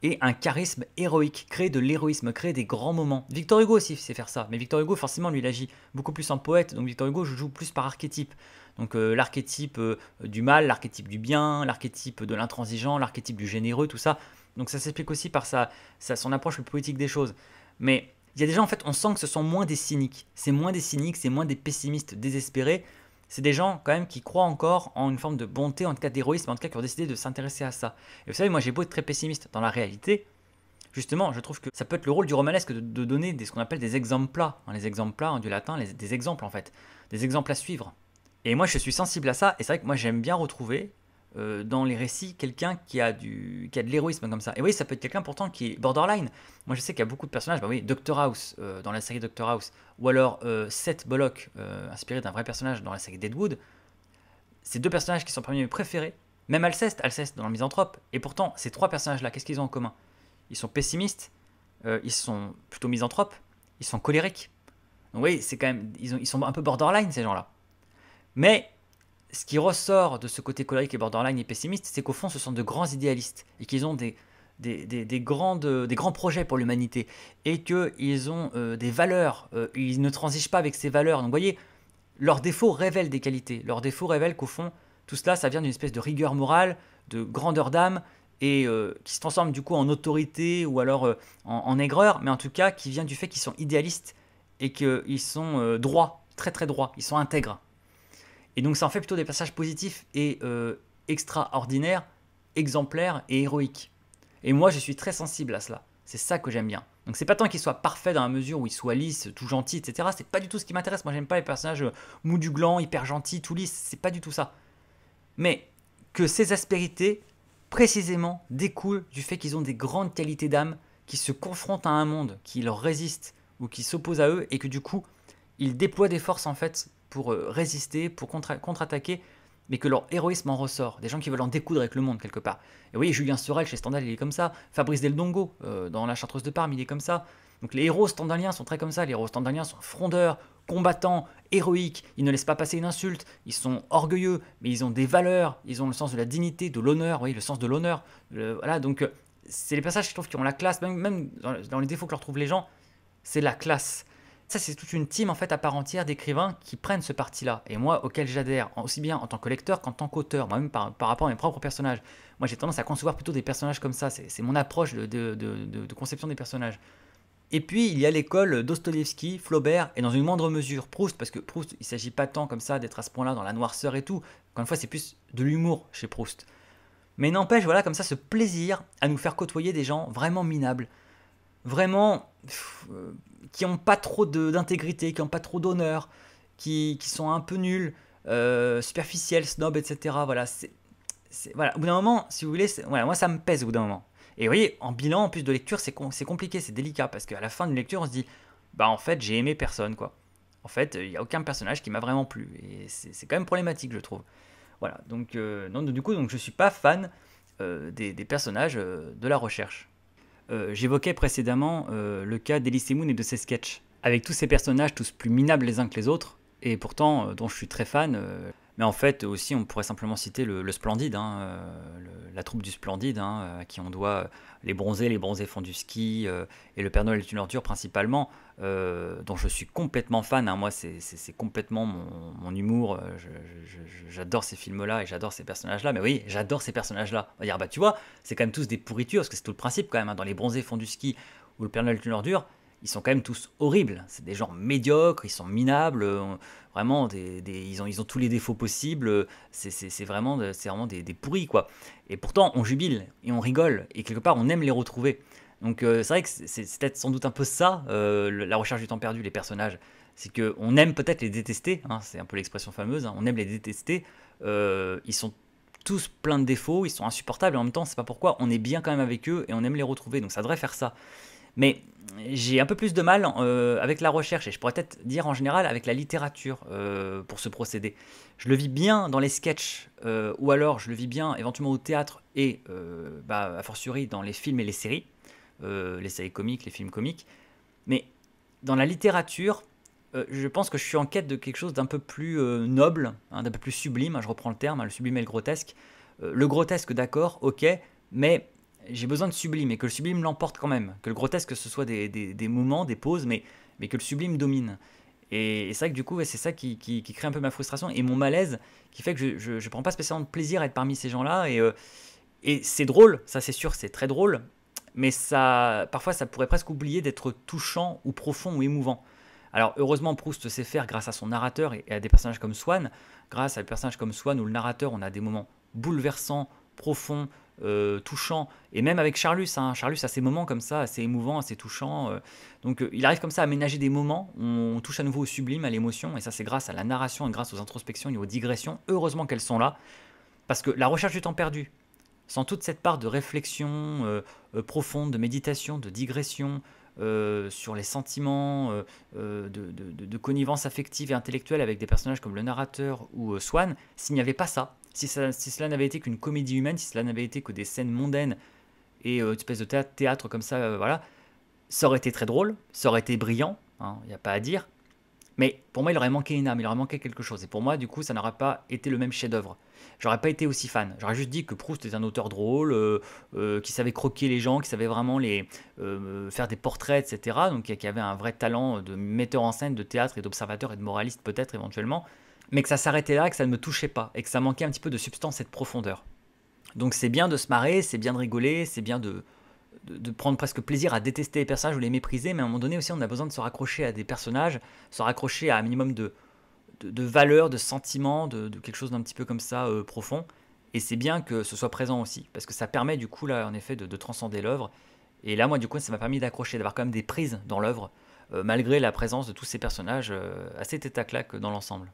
et un charisme héroïque, créer de l'héroïsme, créer des grands moments. Victor Hugo aussi sait faire ça, mais Victor Hugo forcément lui il agit beaucoup plus en poète, donc Victor Hugo je joue plus par archétype. Donc euh, l'archétype euh, du mal, l'archétype du bien, l'archétype de l'intransigeant, l'archétype du généreux, tout ça. Donc ça s'explique aussi par sa, sa, son approche politique des choses. Mais il y a des gens, en fait, on sent que ce sont moins des cyniques. C'est moins des cyniques, c'est moins des pessimistes désespérés. C'est des gens, quand même, qui croient encore en une forme de bonté, en tout cas d'héroïsme, en tout cas qui ont décidé de s'intéresser à ça. Et vous savez, moi, j'ai beau être très pessimiste dans la réalité. Justement, je trouve que ça peut être le rôle du romanesque de, donner des, ce qu'on appelle des exemplats. Hein, les exemples en hein, du latin, des exemples, en fait. Des exemples à suivre. Et moi, je suis sensible à ça. Et c'est vrai que moi, j'aime bien retrouver euh, dans les récits quelqu'un qui a du qui a de l'héroïsme comme ça. Et oui, ça peut être quelqu'un pourtant qui est borderline. Moi, je sais qu'il y a beaucoup de personnages. Bah oui, Doctor House euh, dans la série Doctor House, ou alors euh, Seth Bullock inspiré d'un vrai personnage dans la série Deadwood. Ces deux personnages qui sont parmi mes préférés. Même Alceste, Alceste dans le Misanthrope. Et pourtant, ces trois personnages-là, qu'est-ce qu'ils ont en commun Ils sont pessimistes, ils sont plutôt misanthropes, ils sont colériques. Donc oui, c'est quand même ils, ont, ils sont un peu borderline ces gens-là. Mais ce qui ressort de ce côté colérique et borderline et pessimiste, c'est qu'au fond, ce sont de grands idéalistes et qu'ils ont des, des, grandes, des grands projets pour l'humanité et qu'ils ont euh, des valeurs. Euh, ils ne transigent pas avec ces valeurs. Donc, vous voyez, leurs défauts révèlent des qualités. Leurs défauts révèlent qu'au fond, tout cela, ça vient d'une espèce de rigueur morale, de grandeur d'âme et euh, qui se transforme du coup en autorité ou alors en, en, aigreur, mais en tout cas qui vient du fait qu'ils sont idéalistes et qu'ils sont droits, très très droits, ils sont intègres. Et donc ça en fait plutôt des passages positifs et euh, extraordinaires, exemplaires et héroïques. Et moi, je suis très sensible à cela. C'est ça que j'aime bien. Donc c'est pas tant qu'ils soit parfait dans la mesure où ils soit lisse, tout gentil, etc. C'est pas du tout ce qui m'intéresse. Moi, j'aime pas les personnages euh, mous du gland, hyper gentils, tout lisses, C'est pas du tout ça. Mais que ces aspérités, précisément, découlent du fait qu'ils ont des grandes qualités d'âme qui se confrontent à un monde qui leur résiste ou qui s'oppose à eux et que du coup, ils déploient des forces en fait pour euh, résister, pour contre-attaquer, mais que leur héroïsme en ressort. Des gens qui veulent en découdre avec le monde quelque part. Et vous voyez, Julien Sorel chez Stendhal, il est comme ça. Fabrice Del Dongo, euh, dans La Chartreuse de Parme, il est comme ça. Donc les héros standaliens sont très comme ça. Les héros standaliens sont frondeurs, combattants, héroïques. Ils ne laissent pas passer une insulte. Ils sont orgueilleux, mais ils ont des valeurs. Ils ont le sens de la dignité, de l'honneur. Oui, le sens de l'honneur. Voilà, donc euh, c'est les passages, je trouve, qui ont la classe. même dans les défauts que leur trouvent les gens, c'est la classe. Ça, c'est toute une team en fait à part entière d'écrivains qui prennent ce parti-là, et moi auquel j'adhère, aussi bien en tant que lecteur qu'en tant qu'auteur, moi-même par, rapport à mes propres personnages. Moi, j'ai tendance à concevoir plutôt des personnages comme ça, c'est mon approche de, conception des personnages. Et puis il y a l'école Dostoïevski, Flaubert, et dans une moindre mesure Proust, parce que Proust, il ne s'agit pas tant comme ça d'être à ce point-là dans la noirceur et tout. Encore une fois, c'est plus de l'humour chez Proust. Mais n'empêche, voilà comme ça ce plaisir à nous faire côtoyer des gens vraiment minables, vraiment euh, qui n'ont pas trop d'intégrité, qui n'ont pas trop d'honneur, qui, qui, sont un peu nuls, euh, superficiels, snobs, etc. Voilà, c'est, voilà. Au bout d'un moment, si vous voulez, voilà, moi ça me pèse au bout d'un moment. Et vous voyez, en bilan, en plus de lecture, c'est, c'est compliqué, c'est délicat, parce qu'à la fin d'une lecture, on se dit, bah en fait, j'ai aimé personne, quoi. En fait, il n'y a aucun personnage qui m'a vraiment plu. Et c'est quand même problématique, je trouve. Voilà, donc, euh, non, du coup, donc, je ne suis pas fan euh, des, des, personnages de la recherche. Euh, j'évoquais précédemment euh, le cas d'Elysée Moon et de ses sketchs, avec tous ces personnages tous plus minables les uns que les autres, et pourtant euh, dont je suis très fan. Mais en fait, aussi, on pourrait simplement citer le, Splendide, hein, euh, la troupe du Splendide, à hein, euh, qui on doit euh, les bronzés, les bronzés font du ski, et le Père Noël est une ordure principalement, dont je suis complètement fan. Hein. moi, c'est complètement mon, humour. J'adore ces films-là et j'adore ces personnages-là. Mais oui, j'adore ces personnages-là. On va dire, bah tu vois, c'est quand même tous des pourritures, parce que c'est tout le principe quand même. dans les bronzés font du ski ou le Père Noël est une ordure, ils sont quand même tous horribles. C'est des gens médiocres, ils sont minables. Vraiment, ils, ont, tous les défauts possibles. C'est vraiment, des, pourris, quoi. Et pourtant, on jubile et on rigole. Et quelque part, on aime les retrouver. Donc, euh, c'est vrai que c'est peut-être sans doute un peu ça, euh, la recherche du temps perdu, les personnages. C'est qu'on aime peut-être les détester. Hein, c'est un peu l'expression fameuse. Hein. on aime les détester. Euh, ils sont tous pleins de défauts. Ils sont insupportables. Et en même temps, c'est pas pourquoi. On est bien quand même avec eux et on aime les retrouver. Donc, ça devrait faire ça. Mais j'ai un peu plus de mal euh, avec la recherche, et je pourrais peut-être dire en général avec la littérature euh, pour ce procédé. Je le vis bien dans les sketchs, euh, ou alors je le vis bien éventuellement au théâtre et, bah, a fortiori, dans les films et les séries, les séries comiques, les films comiques. Mais dans la littérature, je pense que je suis en quête de quelque chose d'un peu plus noble, hein, d'un peu plus sublime, hein, je reprends le terme, hein, le sublime et le grotesque. le grotesque, d'accord, ok, mais j'ai besoin de sublime et que le sublime l'emporte quand même, que le grotesque ce soit des, des, des moments, des pauses, mais, mais que le sublime domine. Et, c'est vrai que du coup, c'est ça qui, qui, crée un peu ma frustration et mon malaise qui fait que je, ne prends pas spécialement de plaisir à être parmi ces gens-là. Et, euh, et c'est drôle, ça c'est sûr, c'est très drôle, mais ça, parfois ça pourrait presque oublier d'être touchant ou profond ou émouvant. Alors heureusement, Proust sait faire grâce à son narrateur et à des personnages comme Swann. Grâce à des personnages comme Swan ou le narrateur, on a des moments bouleversants, profonds, euh, touchant. Et même avec Charlus, hein. Charlus a ses moments comme ça, assez émouvants, assez touchants. Euh. donc euh, il arrive comme ça à ménager des moments, on, touche à nouveau au sublime, à l'émotion, et ça c'est grâce à la narration et grâce aux introspections et aux digressions. Heureusement qu'elles sont là, parce que la recherche du temps perdu, sans toute cette part de réflexion profonde, de méditation, de digression, sur les sentiments de, de, connivence affective et intellectuelle avec des personnages comme le narrateur ou Swan, s'il n'y avait pas ça, si, cela n'avait été qu'une comédie humaine, si cela n'avait été que des scènes mondaines et euh, une espèce de théâtre, comme ça, euh, voilà, ça aurait été très drôle, ça aurait été brillant, hein, il n'y a pas à dire. Mais pour moi, il aurait manqué une âme, il aurait manqué quelque chose. Et pour moi, du coup, ça n'aurait pas été le même chef-d'œuvre. J'aurais pas été aussi fan. J'aurais juste dit que Proust était un auteur drôle, euh, qui savait croquer les gens, qui savait vraiment les faire des portraits, etc. Donc qui avait un vrai talent de metteur en scène, de théâtre et d'observateur et de moraliste peut-être éventuellement mais que ça s'arrêtait là, que ça ne me touchait pas, et que ça manquait un petit peu de substance et de profondeur. Donc c'est bien de se marrer, c'est bien de rigoler, c'est bien de, prendre presque plaisir à détester les personnages ou les mépriser, mais à un moment donné aussi on a besoin de se raccrocher à des personnages, se raccrocher à un minimum de, de, de valeurs, de sentiments, de, quelque chose d'un petit peu comme ça euh, profond. Et c'est bien que ce soit présent aussi, parce que ça permet du coup là en effet de, transcender l'œuvre. Et là moi du coup ça m'a permis d'accrocher, d'avoir quand même des prises dans l'œuvre, euh, malgré la présence de tous ces personnages euh, assez tête dans l'ensemble.